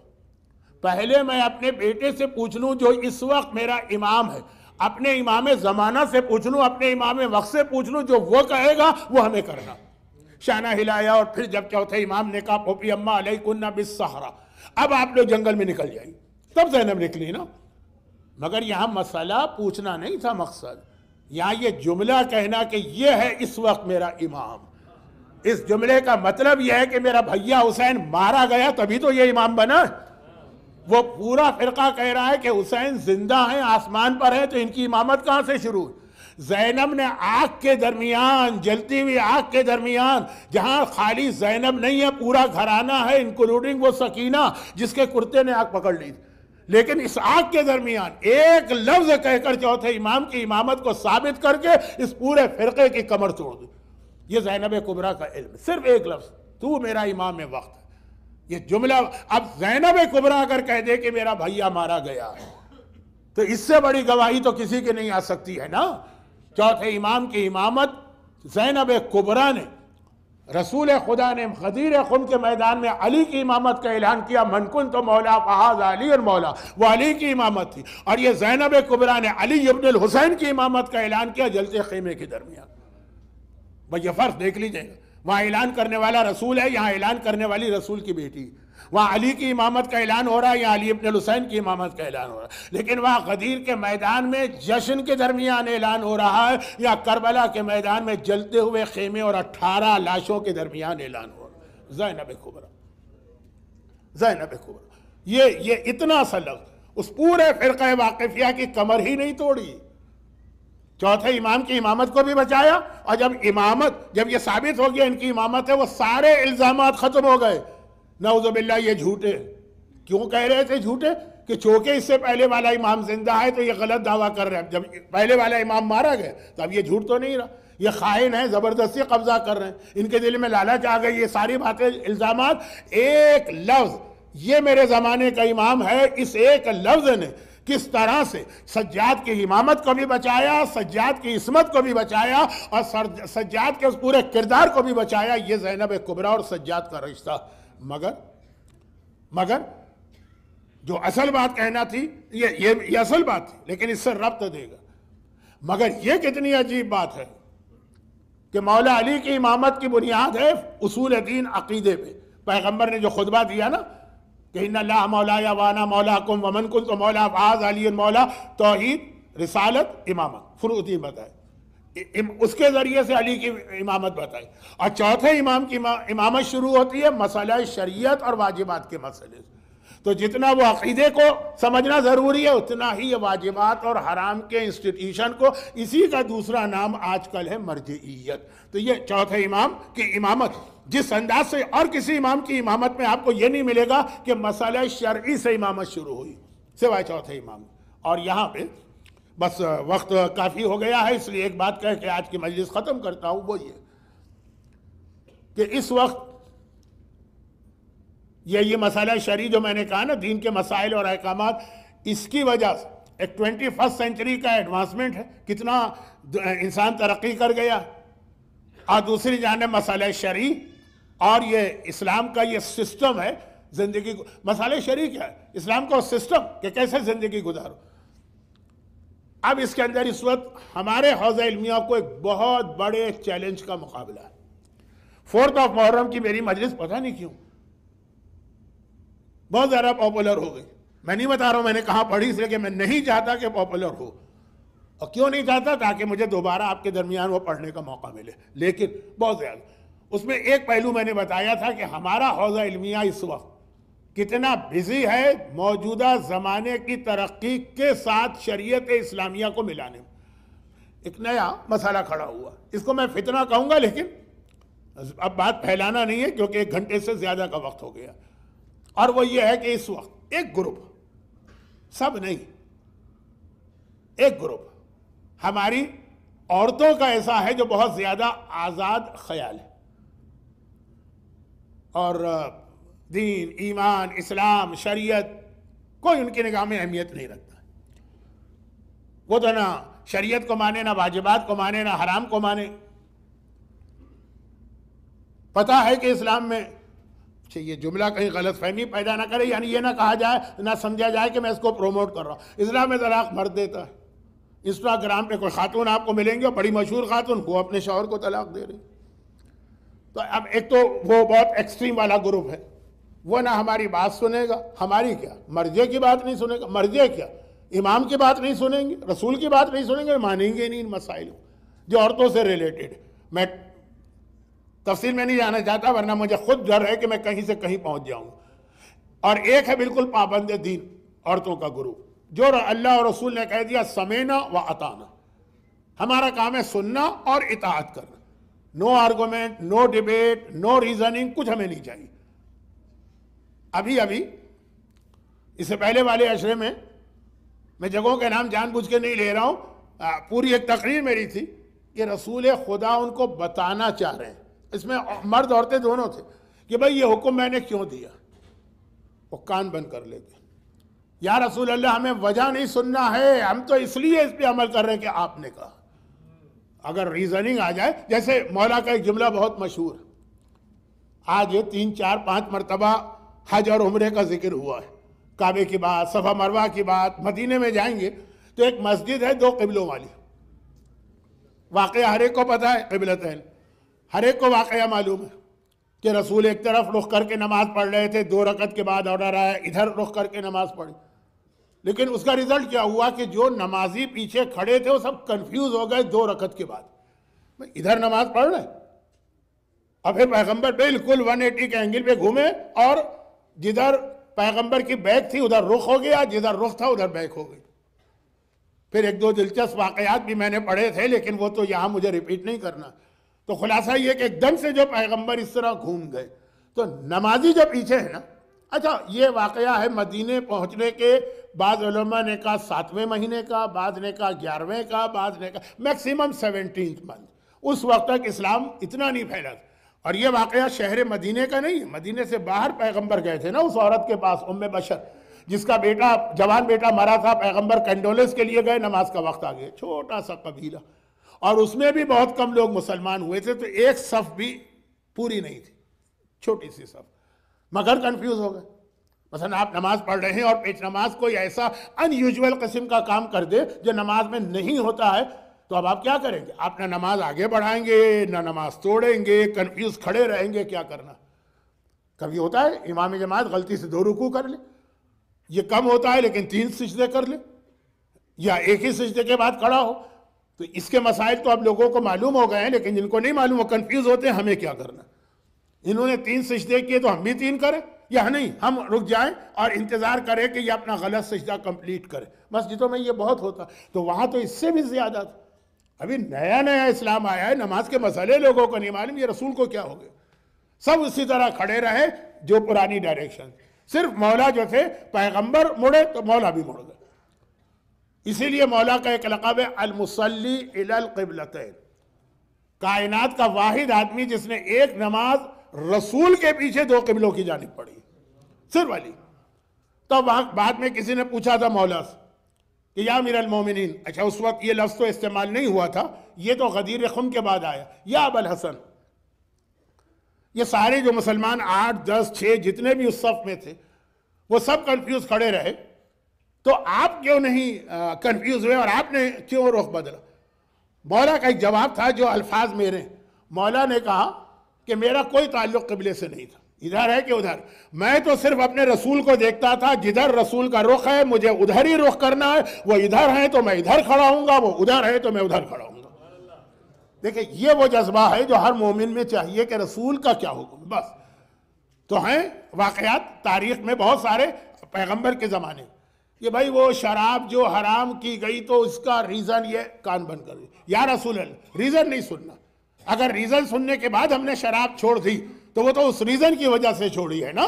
پہلے میں اپنے بیٹے سے پوچھ لوں جو اس وقت میرا امام ہے اپنے امام زمانہ سے پوچھ لوں اپنے امام وقت سے پوچھ لوں جو وہ کہے گا وہ ہمیں کرنا شانہ ہلایا اور پھر جب چوتھے امام نے کہا پھوپھی اما علیہ کنہ بس اب آپ لوگ جنگل میں نکل جائیں تب زینب نکلی نا مگر یہاں مسئلہ پوچھنا نہیں تھا مقصد یہاں یہ جملہ کہنا کہ یہ ہے اس وقت میرا امام اس جملے کا مطلب یہ ہے کہ میرا بھیا حسین مارا گیا تبھی تو یہ امام بنا وہ پورا فرقہ کہہ رہا ہے کہ حسین زندہ ہیں آسمان پر ہے تو ان کی امامت کہاں سے شروع زینب نے آگ کے درمیان جلتی ہوئی آگ کے درمیان جہاں خالی زینب نہیں ہے پورا گھرانہ ہے انکلوڈنگ وہ سکینہ جس کے کرتے نے آگ پکڑ لی تھی لیکن اس آگ کے درمیان ایک لفظ کہہ کر چوتھے امام کی امامت کو ثابت کر کے اس پورے فرقے کی کمر توڑ دی یہ زینب کبرہ کا علم صرف ایک لفظ تو میرا امام میں وقت یہ جملہ اب زینب کبرہ اگر کہہ دے کہ میرا بھیا مارا گیا ہے تو اس سے بڑی گواہی تو کسی کی نہیں آ سکتی ہے نا چوتھے امام کی امامت زینب کبرہ نے رسول خدا نے خدیر خم کے میدان میں علی کی امامت کا اعلان کیا منکن تو مولا فحاظ علی مولا وہ علی کی امامت تھی اور یہ زینب قبرا نے علی ابن الحسین کی امامت کا اعلان کیا جلسے خیمے کے درمیان بھائی فرض دیکھ لیجئے گا وہاں اعلان کرنے والا رسول ہے یہاں اعلان کرنے والی رسول کی بیٹی وہاں علی کی امامت کا اعلان ہو رہا ہے یہاں علی ابن الحسین کی امامت کا اعلان ہو رہا ہے لیکن وہاں غدیر کے میدان میں جشن کے درمیان اعلان ہو رہا ہے یا کربلا کے میدان میں جلتے ہوئے خیمے اور اٹھارہ لاشوں کے درمیان اعلان ہو رہا ہے زینب زینب کبرا یہ یہ اتنا سلق اس پورے فرقہ واقفیہ کی کمر ہی نہیں توڑی چوتھے امام کی امامت کو بھی بچایا اور جب امامت جب یہ ثابت ہو گیا ان کی امامت ہے وہ سارے الزامات ختم ہو گئے نعوذ باللہ یہ جھوٹے کیوں کہہ رہے تھے جھوٹے کہ چونکہ اس سے پہلے والا امام زندہ ہے تو یہ غلط دعویٰ کر رہے ہیں جب پہلے والا امام مارا گیا تو اب یہ جھوٹ تو نہیں رہا یہ خائن ہیں زبردستی قبضہ کر رہے ہیں ان کے دل میں لالچ آ گئی یہ ساری باتیں الزامات ایک لفظ یہ میرے زمانے کا امام ہے اس ایک لفظ نے کس طرح سے سجاد کی امامت کو بھی بچایا سجاد کی اسمت کو بھی بچایا اور سجاد کے اس پورے کردار کو بھی بچایا یہ زینب کبرہ اور سجاد کا رشتہ مگر مگر جو اصل بات کہنا تھی یہ اصل بات تھی لیکن اس سے رب تو دے گا مگر یہ کتنی عجیب بات ہے کہ مولا علی کی امامت کی بنیاد ہے اصول دین عقیدے پہ پیغمبر نے جو خطبہ دیا نا کہ ان اللہ مولا یا وانا مولا کم ومن کن تو مولا بعض علی مولا توحید رسالت امامت فروتی بتائے اس کے ذریعے سے علی کی امامت بتائے اور چوتھے امام کی امامت شروع ہوتی ہے مسئلہ شریعت اور واجبات کے مسئلے تو جتنا وہ عقیدے کو سمجھنا ضروری ہے اتنا ہی یہ واجبات اور حرام کے انسٹیٹیوشن کو اسی کا دوسرا نام آج کل ہے مرجعیت تو یہ چوتھے امام کی امامت ہے جس انداز سے اور کسی امام کی امامت میں آپ کو یہ نہیں ملے گا کہ مسئلہ شرعی سے امامت شروع ہوئی سوائے چوتھے امام اور یہاں پہ بس وقت کافی ہو گیا ہے اس لیے ایک بات کہہ کے آج کی مجلس ختم کرتا ہوں وہ یہ کہ اس وقت یہ یہ مسئلہ شرعی جو میں نے کہا نا دین کے مسائل اور احکامات اس کی وجہ سے ایک ٹوینٹی فسٹ سینچری کا ایڈوانسمنٹ ہے کتنا انسان ترقی کر گیا اور دوسری جانب مسئلہ شرع اور یہ اسلام کا یہ سسٹم ہے زندگی کو مسئلہ شریک ہے اسلام کا سسٹم کہ کیسے زندگی گزارو اب اس کے اندر اس وقت ہمارے حوضہ علمیہ کو ایک بہت بڑے چیلنج کا مقابلہ ہے فورتھ محرم کی میری مجلس پتا نہیں کیوں بہت زیادہ پاپولر ہو گئی میں نہیں بتا رہا ہوں میں نے کہاں پڑھی اس لیے کہ میں نہیں چاہتا کہ پاپولر ہو اور کیوں نہیں چاہتا تاکہ مجھے دوبارہ آپ کے درمیان وہ پڑھنے کا موقع ملے لیکن بہت زیادہ اس میں ایک پہلو میں نے بتایا تھا کہ ہمارا حوضہ علمیہ اس وقت کتنا بزی ہے موجودہ زمانے کی ترقی کے ساتھ شریعت اسلامیہ کو ملانے میں ایک نیا مسئلہ کھڑا ہوا اس کو میں فتنہ کہوں گا لیکن اب بات پھیلانا نہیں ہے کیونکہ ایک گھنٹے سے زیادہ کا وقت ہو گیا اور وہ یہ ہے کہ اس وقت ایک گروپ سب نہیں ایک گروپ ہماری عورتوں کا ایسا ہے جو بہت زیادہ آزاد خیال ہے اور دین ایمان اسلام شریعت کوئی ان کی نگاہ میں اہمیت نہیں رکھتا وہ تو نہ شریعت کو مانے نہ واجبات کو مانے نہ حرام کو مانے پتہ ہے کہ اسلام میں یہ جملہ کہیں غلط فہمی پیدا نہ کرے یعنی یہ نہ کہا جائے نہ سمجھا جائے کہ میں اس کو پروموٹ کر رہا ہوں اسلام میں طلاق مر دیتا ہے انسٹاگرام پہ کوئی خاتون آپ کو ملیں گے بڑی مشہور خاتون وہ اپنے شوہر کو طلاق دے رہی تو اب ایک تو وہ بہت ایکسٹریم والا گروپ ہے وہ نہ ہماری بات سنے گا ہماری کیا مرضے کی بات نہیں سنے گا مرضی کیا امام کی بات نہیں سنیں گے رسول کی بات نہیں سنیں گے مانیں گے نہیں ان کو جو عورتوں سے ریلیٹڈ میں تفصیل میں نہیں جانا چاہتا ورنہ مجھے خود ڈر ہے کہ میں کہیں سے کہیں پہنچ جاؤں اور ایک ہے بالکل پابند دین عورتوں کا گروپ جو اللہ اور رسول نے کہہ دیا سمینا و اتانا ہمارا کام ہے سننا اور اطاعت کرنا no argument no debate no reasoning کچھ ہمیں نہیں چاہیے ابھی ابھی اس سے پہلے والے عشرے میں میں جگہوں کے نام جان بوجھ کے نہیں لے رہا ہوں پوری ایک تقریر میری تھی یہ رسول خدا ان کو بتانا چاہ رہے ہیں اس میں مرد عورتیں دونوں تھے کہ بھائی یہ حکم میں نے کیوں دیا وہ کان بند کر لیتے یا رسول اللہ ہمیں وجہ نہیں سننا ہے ہم تو اس لیے اس پہ عمل کر رہے ہیں کہ آپ نے کہا اگر ریزننگ آ جائے جیسے مولا کا ایک جملہ بہت مشہور آج تین چار پانچ مرتبہ حج اور عمرے کا ذکر ہوا ہے کعبے کی بات صفحہ مروا کی بات مدینے میں جائیں گے تو ایک مسجد ہے دو قبلوں والی واقعہ ہر ایک کو پتا ہے قبلتین ہر ایک کو واقعہ معلوم ہے کہ رسول ایک طرف رخ کر کے نماز پڑھ رہے تھے دو رکعت کے بعد آیا ادھر رخ کر کے نماز پڑھے لیکن اس کا ریزلٹ کیا ہوا کہ جو نمازی پیچھے کھڑے تھے وہ سب کنفیوز ہو گئے دو رکعت کے بعد ادھر نماز پڑھ رہے اور پھر پیغمبر بالکل ون ایٹی کے اینگل پہ گھومے اور جدھر پیغمبر کی بیک تھی ادھر رخ ہو گیا جدھر رخ تھا ادھر بیک ہو گئی پھر ایک دو دلچسپ واقعات بھی میں نے پڑھے تھے لیکن وہ تو یہاں مجھے ریپیٹ نہیں کرنا تو خلاصہ یہ کہ ایک دم سے جو پیغمبر اس طرح گھوم گئے تو نمازی جو پیچھے ہے نا اچھا یہ واقعہ ہے مدینہ پہنچنے کے بعض علماء نے کہا ساتویں مہینے کا بعض نے کہا گیارہویں کا بعض نے کہا میکسیمم سیونٹینتھ منتھ اس وقت تک اسلام اتنا نہیں پھیلا تھا اور یہ واقعہ شہر مدینے کا نہیں مدینے سے باہر پیغمبر گئے تھے نا اس عورت کے پاس ام بشر جس کا بیٹا جوان بیٹا مرا تھا پیغمبر کنڈولس کے لیے گئے نماز کا وقت آ گیا چھوٹا سا قبیلہ اور اس میں بھی بہت کم لوگ مسلمان ہوئے تھے تو ایک صف بھی پوری نہیں تھی چھوٹی سی صف مگر کنفیوز ہو گئے مثلا آپ نماز پڑھ رہے ہیں اور پیچ نماز کوئی ایسا ان قسم کا کام کر دے جو نماز میں نہیں ہوتا ہے تو اب آپ کیا کریں گے آپ نہ نماز آگے بڑھائیں گے نہ نماز توڑیں گے کنفیوز کھڑے رہیں گے کیا کرنا کبھی ہوتا ہے امام جماعت غلطی سے دو رکو کر لے یہ کم ہوتا ہے لیکن تین سجدے کر لے یا ایک ہی سجدے کے بعد کھڑا ہو تو اس کے مسائل تو اب لوگوں کو معلوم ہو گئے ہیں لیکن جن کو نہیں معلوم ہو کنفیوز ہوتے ہیں ہمیں کیا کرنا انہوں نے تین سجدے کیے تو ہم بھی تین کریں یا نہیں ہم رک جائیں اور انتظار کریں کہ یہ اپنا غلط سجدہ کمپلیٹ کریں مسجدوں میں یہ بہت ہوتا تو وہاں تو اس سے بھی زیادہ تھا ابھی نیا نیا اسلام آیا ہے نماز کے مسئلے لوگوں کو نہیں معلوم یہ رسول کو کیا ہو گیا سب اسی طرح کھڑے رہے جو پرانی ڈائریکشن صرف مولا جو تھے پیغمبر مڑے تو مولا بھی مڑ گئے اسی لیے مولا کا ایک لقب ہے المسلی القبلتین کائنات کا واحد آدمی جس نے ایک نماز رسول کے پیچھے دو قبلوں کی جانب پڑی صرف یہ لفظ تو استعمال نہیں ہوا تھا یہ تو غدیر خم کے بعد آیا یا اب الحسن یہ سارے جو مسلمان آٹھ دس چھ جتنے بھی اس صف میں تھے وہ سب کنفیوز کھڑے رہے تو آپ کیوں نہیں کنفیوز ہوئے اور آپ نے کیوں رخ بدلا مولا کا ایک جواب تھا جو الفاظ میرے مولا نے کہا کہ میرا کوئی تعلق قبلے سے نہیں تھا ادھر ہے کہ ادھر میں تو صرف اپنے رسول کو دیکھتا تھا جدھر رسول کا رخ ہے مجھے ادھر ہی رخ کرنا ہے وہ ادھر ہے تو میں ادھر کھڑا ہوں گا وہ ادھر ہے تو میں ادھر کھڑا ہوں گا دیکھیں یہ وہ جذبہ ہے جو ہر مومن میں چاہیے کہ رسول کا کیا حکم بس تو ہیں واقعات تاریخ میں بہت سارے پیغمبر کے زمانے کہ بھائی وہ شراب جو حرام کی گئی تو اس کا ریزن یہ کان بن کر یا رسول اللہ ریزن نہیں سننا اگر ریزن سننے کے بعد ہم نے شراب چھوڑ دی تو وہ تو اس ریزن کی وجہ سے چھوڑی ہے نا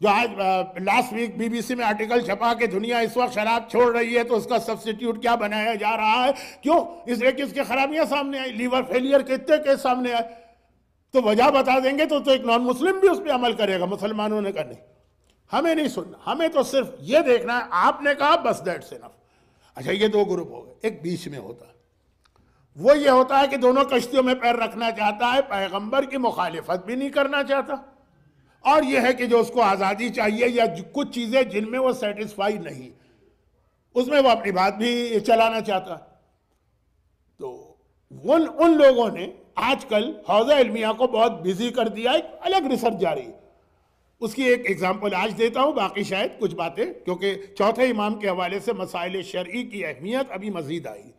جو آج last week B B C میں آرٹیکل چھپا کہ دنیا اس وقت شراب چھوڑ رہی ہے تو اس کا سبسٹیٹیوٹ کیا بنایا جا رہا ہے کیوں اس اس لیے کہ کی خرابیاں سامنے آئی لیور فیلئر کے اتنے سامنے آئے تو وجہ بتا دیں گے تو تو ایک نان مسلم بھی اس پہ عمل کرے گا مسلمانوں نے کرنے ہمیں نہیں سننا ہمیں تو صرف یہ دیکھنا ہے آپ نے کہا بس دیٹ سینف اچھا یہ دو گروپ ہو گئے ایک بیچ میں ہوتا ہے وہ یہ ہوتا ہے کہ دونوں کشتیوں میں پیر رکھنا چاہتا ہے پیغمبر کی مخالفت بھی نہیں کرنا چاہتا اور یہ ہے کہ جو اس کو آزادی چاہیے یا کچھ چیزیں جن میں وہ سیٹسفائی نہیں اس میں وہ اپنی بات بھی چلانا چاہتا تو ان ان لوگوں نے آج کل حوضہ علمیہ کو بہت بزی کر دیا ایک الگ ریسرچ جاری اس کی ایک ایگزامپل آج دیتا ہوں باقی شاید کچھ باتیں کیونکہ چوتھے امام کے حوالے سے مسائل شرعی کی اہمیت ابھی مزید آئی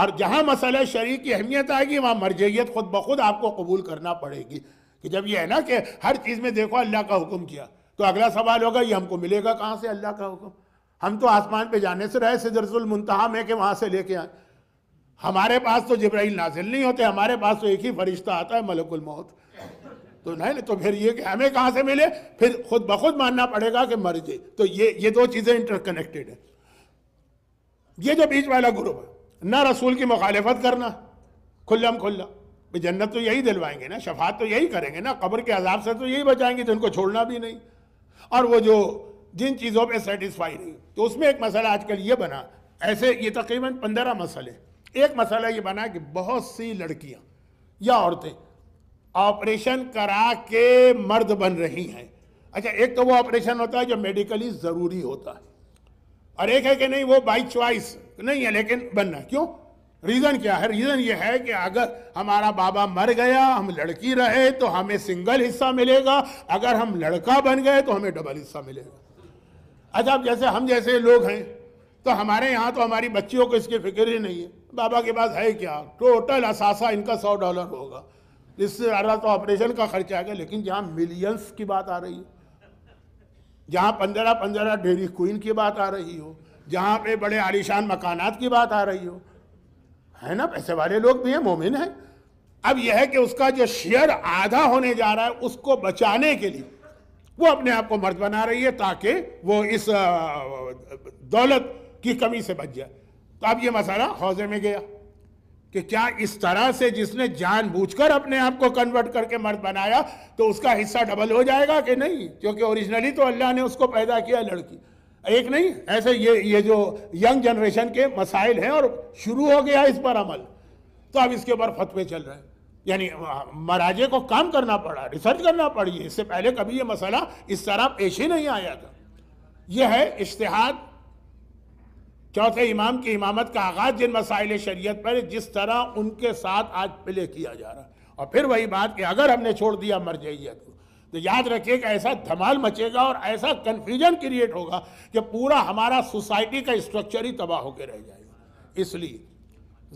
اور جہاں مسئلہ شریک کی اہمیت آئے گی وہاں مرجعیت خود بخود آپ کو قبول کرنا پڑے گی کہ جب یہ ہے نا کہ ہر چیز میں دیکھو اللہ کا حکم کیا تو اگلا سوال ہوگا یہ ہم کو ملے گا کہاں سے اللہ کا حکم ہم تو آسمان پہ جانے سے رہے سدرز المنتہا میں کہ وہاں سے لے کے آئیں ہمارے پاس تو جبرائیل نازل نہیں ہوتے ہمارے پاس تو ایک ہی فرشتہ آتا ہے ملک الموت تو نہیں تو پھر یہ کہ ہمیں کہاں سے ملے پھر خود بخود ماننا پڑے گا کہ مر جائے تو یہ یہ دو چیزیں انٹر کنیکٹڈ ہیں یہ جو بیچ والا گروپ ہے نہ رسول کی مخالفت کرنا کھلا جنت تو یہی دلوائیں گے نا شفاعت تو یہی کریں گے نا قبر کے عذاب سے تو یہی بچائیں گے تو ان کو چھوڑنا بھی نہیں اور وہ جو جن چیزوں پہ سیٹسفائی نہیں تو اس میں ایک مسئلہ آج کل یہ بنا ایسے یہ تقریباً پندرہ مسئلے ایک مسئلہ یہ بنا کہ بہت سی لڑکیاں یا عورتیں آپریشن کرا کے مرد بن رہی ہیں اچھا ایک تو وہ آپریشن ہوتا ہے جو میڈیکلی ضروری ہوتا ہے اور ایک ہے کہ نہیں وہ بائی چوائس نہیں ہے لیکن بننا کیوں ریزن کیا ہے ریزن یہ ہے کہ اگر ہمارا بابا مر گیا ہم لڑکی رہے تو ہمیں سنگل حصہ ملے گا اگر ہم لڑکا بن گئے تو ہمیں ڈبل حصہ ملے گا اچھا اب جیسے ہم جیسے لوگ ہیں تو ہمارے یہاں تو ہماری بچیوں کو اس کی فکر ہی نہیں ہے بابا کے پاس ہے کیا ٹوٹل اثاثہ ان کا سو ڈالر ہوگا اس سے زیادہ تو آپریشن کا خرچہ آئے گا لیکن جہاں ملینس کی بات آ رہی ہے جہاں پندرہ پندرہ ڈیری کوئن کی بات آ رہی ہو جہاں پہ بڑے عالیشان مکانات کی بات آ رہی ہو ہے نا پیسے والے لوگ بھی ہیں مومن ہیں اب یہ ہے کہ اس کا جو شیئر آدھا ہونے جا رہا ہے اس کو بچانے کے لیے وہ اپنے آپ کو مرد بنا رہی ہے تاکہ وہ اس دولت کی کمی سے بچ جائے تو اب یہ مسئلہ حوضے میں گیا کہ کیا اس طرح سے جس نے جان بوجھ کر اپنے آپ کو کنورٹ کر کے مرد بنایا تو اس کا حصہ ڈبل ہو جائے گا کہ نہیں کیونکہ اوریجنلی تو اللہ نے اس کو پیدا کیا لڑکی ایک نہیں ایسے یہ یہ جو ینگ جنریشن کے مسائل ہیں اور شروع ہو گیا اس پر عمل تو اب اس کے اوپر فتوے چل رہے ہیں یعنی مراجے کو کام کرنا پڑا ریسرچ کرنا پڑی ہے اس سے پہلے کبھی یہ مسئلہ اس طرح پیش ہی نہیں آیا تھا یہ ہے اشتہاد چوتھے امام کی امامت کا آغاز جن مسائل شریعت پر جس طرح ان کے ساتھ آج پلے کیا جا رہا ہے اور پھر وہی بات کہ اگر ہم نے چھوڑ دیا مرجعیت کو تو یاد رکھیے کہ ایسا دھمال مچے گا اور ایسا کنفیوژن کریٹ ہوگا کہ پورا ہمارا سوسائٹی کا اسٹرکچر ہی تباہ ہو کے رہ جائے گا اس لیے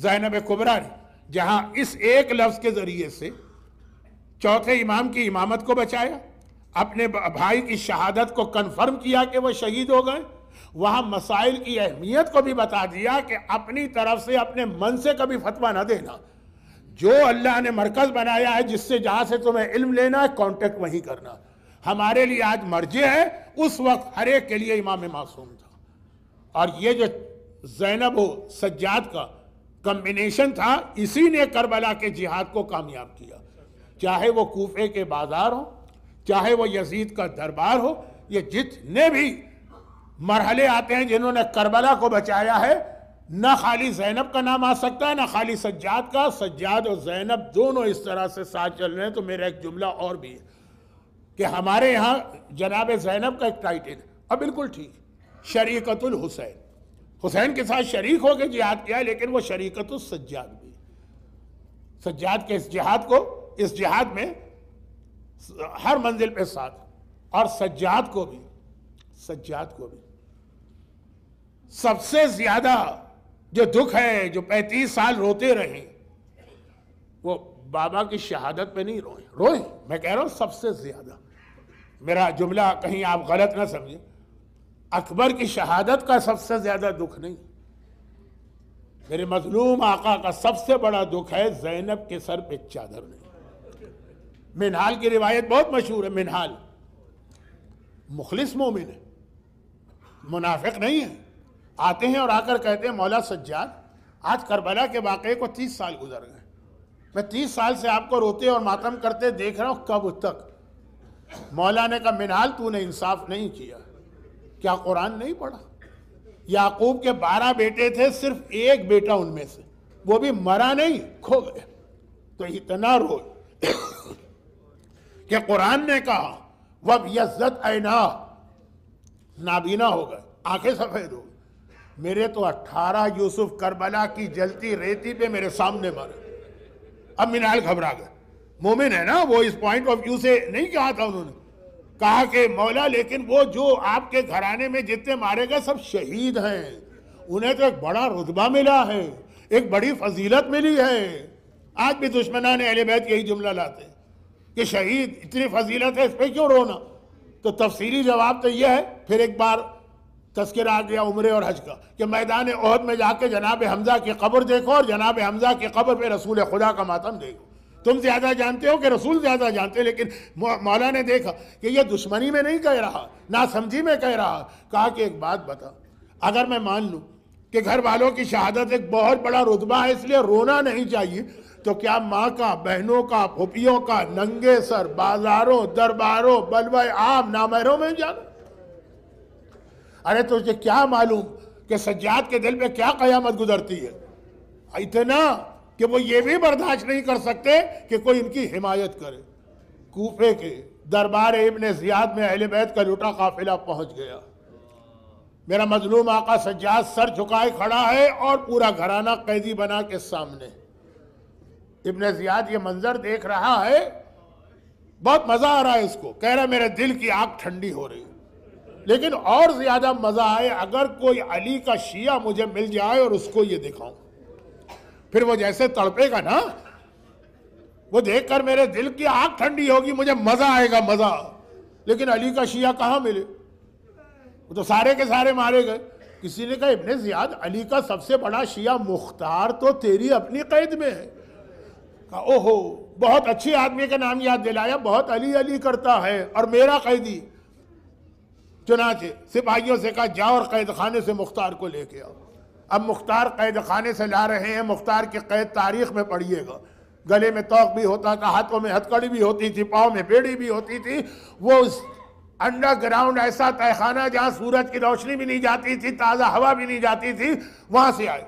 زینب قبرا نے جہاں اس ایک لفظ کے ذریعے سے چوتھے امام کی امامت کو بچایا اپنے بھائی کی شہادت کو کنفرم کیا کہ وہ شہید ہو گئے وہاں مسائل کی اہمیت کو بھی بتا دیا کہ اپنی طرف سے اپنے من سے کبھی فتوہ نہ دینا جو اللہ نے مرکز بنایا ہے جس سے جہاں سے تمہیں علم لینا ہے کانٹیکٹ کرنا ہمارے لیے امام معصوم تھا اور یہ جو زینب و سجاد کا کمبینیشن تھا اسی نے کربلا کے جہاد کو کامیاب کیا چاہے وہ کوفے کے بازار ہو چاہے وہ یزید کا دربار ہو یہ جتنے بھی مرحلے آتے ہیں جنہوں نے کربلا کو بچایا ہے نہ خالی زینب کا نام آ سکتا ہے نہ خالی سجاد کا سجاد اور زینب دونوں اس طرح سے ساتھ چل رہے ہیں تو میرا ایک جملہ اور بھی ہے کہ ہمارے یہاں جناب زینب کا ایک ٹائٹل ہے اب بالکل ٹھیک شریکت الحسین حسین کے ساتھ شریک ہو کے جہاد کیا ہے لیکن وہ شریکت السجاد بھی سجاد کے اس جہاد کو اس جہاد میں ہر منزل پہ ساتھ اور سجاد کو بھی سجاد کو بھی سب سے زیادہ جو دکھ ہے جو پینتیس سال روتے رہے وہ بابا کی شہادت پہ نہیں روئے روئے میں کہہ رہا ہوں سب سے زیادہ میرا جملہ کہیں آپ غلط نہ سمجھیں اکبر کی شہادت کا سب سے زیادہ دکھ نہیں میرے مظلوم آقا کا سب سے بڑا دکھ ہے زینب کے سر پہ چادر نہیں منحال کی روایت بہت مشہور ہے منحال مخلص مومن ہے منافق نہیں ہے آتے ہیں اور آ کر کہتے ہیں مولا سجاد آج کربلا کے واقعے کو تیس سال گزر گئے میں تیس سال سے آپ کو روتے اور ماتم کرتے دیکھ رہا ہوں کب تک مولا نے کہا منحال تو نے انصاف نہیں کیا کیا قرآن نہیں پڑھا یعقوب کے بارہ بیٹے تھے صرف ایک بیٹا ان میں سے وہ بھی مرا نہیں کھو گئے تو اتنا رو کہ قرآن نے کہا وب یزت اینا نابینا ہو گئے آنکھیں سفید ہو گئے میرے تو اٹھارہ یوسف کربلا کی جلتی ریتی پہ میرے سامنے مارے اب مینال گھبرا گئے مومن ہے نا وہ اس پوائنٹ آف ویو سے نہیں کہا تھا انہوں نے کہا کہ مولا لیکن وہ جو آپ کے گھرانے میں جتنے مارے گئے سب شہید ہیں انہیں تو ایک بڑا رتبہ ملا ہے ایک بڑی فضیلت ملی ہے آج بھی دشمنان اہل بیت یہی جملہ لاتے ہیں کہ شہید اتنی فضیلت ہے اس پہ کیوں رونا تو تفصیلی جواب تو یہ ہے پھر ایک بار تذکرہ آ گیا عمرے اور حج کا کہ میدان عہد میں جا کے جناب حمزہ کی قبر دیکھو اور جناب حمزہ کی قبر پہ رسول خدا کا ماتم دیکھو تم زیادہ جانتے ہو کہ رسول زیادہ جانتے لیکن مولا نے دیکھا کہ یہ دشمنی میں نہیں کہہ رہا نہ سمجھی میں کہہ رہا کہا کہ ایک بات بتا اگر میں مان لوں کہ گھر والوں کی شہادت ایک بہت بڑا رتبہ ہے اس لیے رونا نہیں چاہیے تو کیا ماں کا بہنوں کا پھوپھیوں کا ننگے سر بازاروں درباروں بلوائے عام نامہروں میں جانا ارے تجھے کیا معلوم کہ سجاد کے دل میں کیا قیامت گزرتی ہے اتنا کہ وہ یہ بھی برداشت نہیں کر سکتے کہ کوئی ان کی حمایت کرے کوفے کے دربار ابن زیاد میں اہل بیت کا لٹا قافلہ پہنچ گیا میرا مظلوم آقا سجاد سر جھکائے کھڑا ہے اور پورا گھرانہ قیدی بنا کے سامنے ابن زیاد یہ منظر دیکھ رہا ہے بہت مزہ آ رہا ہے اس کو کہہ رہا میرے دل کی آگ ٹھنڈی ہو رہی ہے لیکن اور زیادہ مزہ آئے اگر کوئی علی کا شیعہ مجھے مل جائے اور اس کو یہ دکھاؤں پھر وہ جیسے تڑپے گا نا وہ دیکھ کر میرے دل کی آگ ٹھنڈی ہوگی مجھے مزہ آئے گا مزہ لیکن علی کا شیعہ کہاں ملے وہ تو سارے کے سارے مارے گئے کسی نے کہا ابن زیاد علی کا سب سے بڑا شیعہ مختار تو تیری اپنی قید میں ہے کہا اوہو بہت اچھی آدمی کے نام یاد دلایا بہت علی علی کرتا ہے اور میرا قیدی چنانچہ سپاہیوں سے کہا جاؤ اور قید خانے سے مختار کو لے کے آؤ اب مختار قید خانے سے لا رہے ہیں مختار کی قید تاریخ میں پڑھیے گا گلے میں توق بھی ہوتا تھا ہاتھوں میں ہتکڑی بھی ہوتی تھی پاؤں میں پیڑی بھی ہوتی تھی وہ اس انڈر گراؤنڈ ایسا تہ خانہ جہاں سورج کی روشنی بھی نہیں جاتی تھی تازہ ہوا بھی نہیں جاتی تھی وہاں سے آئے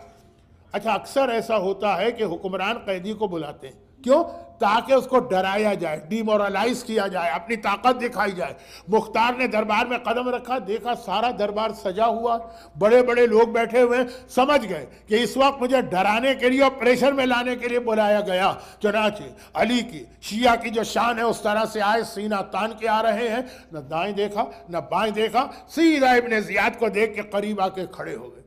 اچھا اکثر ایسا ہوتا ہے کہ حکمران قیدی کو بلاتے ہیں کیوں تاکہ اس کو ڈرایا جائے مورالائز کیا جائے اپنی طاقت دکھائی جائے مختار نے دربار میں قدم رکھا دیکھا سارا دربار سجا ہوا بڑے بڑے لوگ بیٹھے ہوئے سمجھ گئے کہ اس وقت مجھے ڈرانے کے لیے اور پریشر میں لانے کے لیے بلایا گیا چنانچہ علی کی شیعہ کی جو شان ہے اس طرح سے آئے سینہ تان کے آ رہے ہیں نہ دائیں دیکھا نہ بائیں دیکھا سیدھا ابن زیاد کو دیکھ کے قریب آ کے کھڑے ہو گئے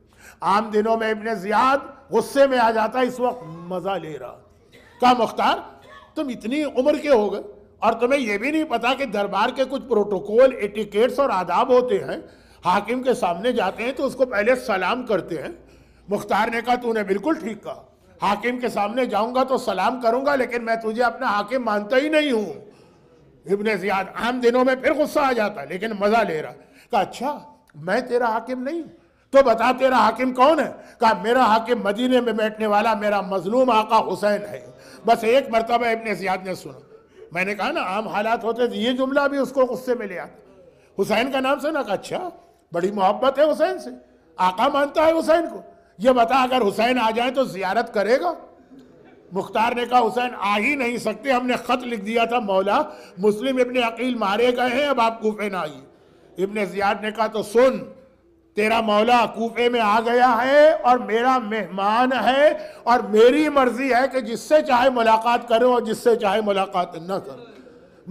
عام دنوں میں ابن زیاد غصے میں آ جاتا اس وقت مزہ لے رہا کہا مختار تم اتنی عمر کے ہو گئے اور تمہیں یہ بھی نہیں پتا کہ دربار کے کچھ پروٹوکول ایٹیکیٹس اور آداب ہوتے ہیں حاکم کے سامنے جاتے ہیں تو اس کو پہلے سلام کرتے ہیں مختار نے کہا تو انہیں بالکل ٹھیک کہا حاکم کے سامنے جاؤں گا تو سلام کروں گا لیکن میں تجھے اپنا حاکم مانتا ہی نہیں ہوں ابن زیاد عام دنوں میں پھر غصہ آ جاتا لیکن مزہ لے رہا کہا اچھا میں تیرا حاکم نہیں تو بتا تیرا حاکم کون ہے کہا میرا حاکم مدینے میں بیٹھنے والا میرا مظلوم آقا حسین ہے بس ایک مرتبہ ابن زیاد نے سنا میں نے کہا نا عام حالات ہوتے تھے یہ جملہ بھی اس کو غصے لے آتا حسین کا نام سنا اچھا بڑی محبت ہے حسین سے آقا مانتا ہے حسین کو یہ بتا اگر حسین آ جائیں تو زیارت کرے گا مختار نے کہا حسین آ ہی نہیں سکتے ہم نے خط لکھ دیا تھا مولا مسلم ابن عقیل مارے گئے ہیں اب آپ کوفے نہ آئیے ابن زیاد نے کہا تو سن تیرا مولا کوفے میں آ گیا ہے اور میرا مہمان ہے اور میری مرضی ہے کہ جس سے چاہے ملاقات کرو جس سے چاہے ملاقات نہ کرو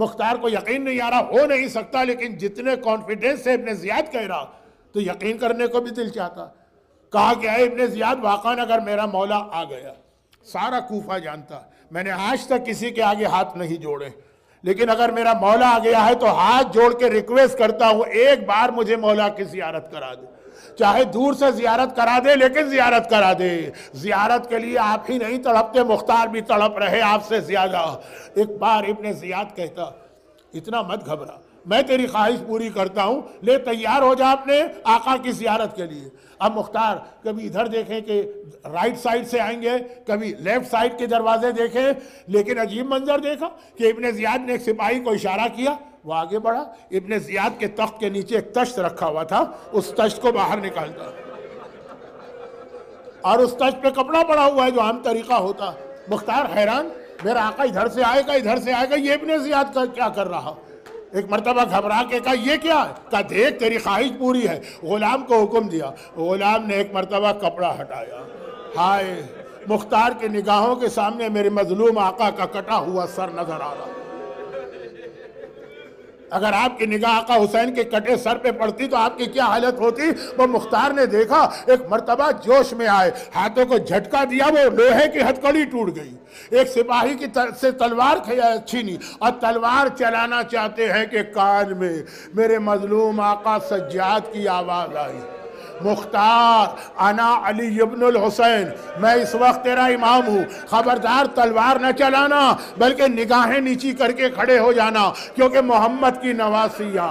مختار کو یقین نہیں آ رہا ہو نہیں سکتا لیکن جتنے کانفیڈنس سے ابن زیاد کہہ رہا تو یقین کرنے کو بھی دل چاہتا کہا کہ اے ابن زیاد واقعا اگر میرا مولا آ گیا سارا کوفہ جانتا میں نے آج تک کسی کے آگے ہاتھ نہیں جوڑے لیکن اگر میرا مولا آ گیا ہے تو ہاتھ جوڑ کے ریکویسٹ کرتا ہوں ایک بار مجھے مولا کی زیارت کرا دے چاہے دور سے زیارت کرا دے لیکن زیارت کرا دے زیارت کے لیے آپ ہی نہیں تڑپتے مختار بھی تڑپ رہے آپ سے زیادہ ایک بار ابن زیاد کہتا اتنا مت گھبرا میں تیری خواہش پوری کرتا ہوں لے تیار ہو جا اپنے آقا کی زیارت کے لیے اب مختار کبھی ادھر دیکھیں کہ رائٹ سائٹ سے آئیں گے کبھی لیفٹ سائٹ کے دروازے دیکھیں لیکن عجیب منظر دیکھا کہ ابن زیاد نے ایک سپاہی کو اشارہ کیا وہ آگے بڑھا ابن زیاد کے تخت کے نیچے ایک تشت رکھا ہوا تھا اس تشت کو باہر نکالتا اور اس تشت پہ کپڑا پڑا ہوا ہے جو عام طریقہ ہوتا مختار حیران میرا آقا ادھر سے آئے گا ادھر سے آئے گا یہ ابن زیاد کا کیا کر رہا ایک مرتبہ گھبرا کے کہا یہ کیا ہے کہا دیکھ تیری خواہش پوری ہے غلام کو حکم دیا غلام نے ایک مرتبہ کپڑا ہٹایا ہائے مختار کے نگاہوں کے سامنے میرے مظلوم آقا کا کٹا ہوا سر نظر آ رہا اگر آپ کی نگاہ آقا حسین کے کٹے سر پہ پڑتی تو آپ کی کیا حالت ہوتی وہ مختار نے دیکھا ایک مرتبہ جوش میں آئے ہاتھوں کو جھٹکا دیا وہ لوہے کی ہتکڑی ٹوٹ گئی ایک سپاہی کی سے تلوار کھیا اچھی نہیں اور تلوار چلانا چاہتے ہیں کہ کان میں میرے مظلوم آقا سجاد کی آواز آئی مختار انا علی ابن الحسین میں اس وقت تیرا امام ہوں خبردار تلوار نہ چلانا بلکہ نگاہیں نیچی کر کے کھڑے ہو جانا کیونکہ محمد کی نواسیہ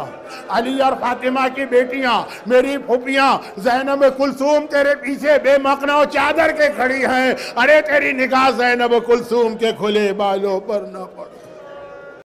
علی اور فاطمہ کی بیٹیاں میری پھوپیاں زینب کلثوم تیرے پیچھے بے و چادر کے کھڑی ہیں ارے تیری نگاہ زینب کلثوم کے کھلے بالوں پر نہ پڑے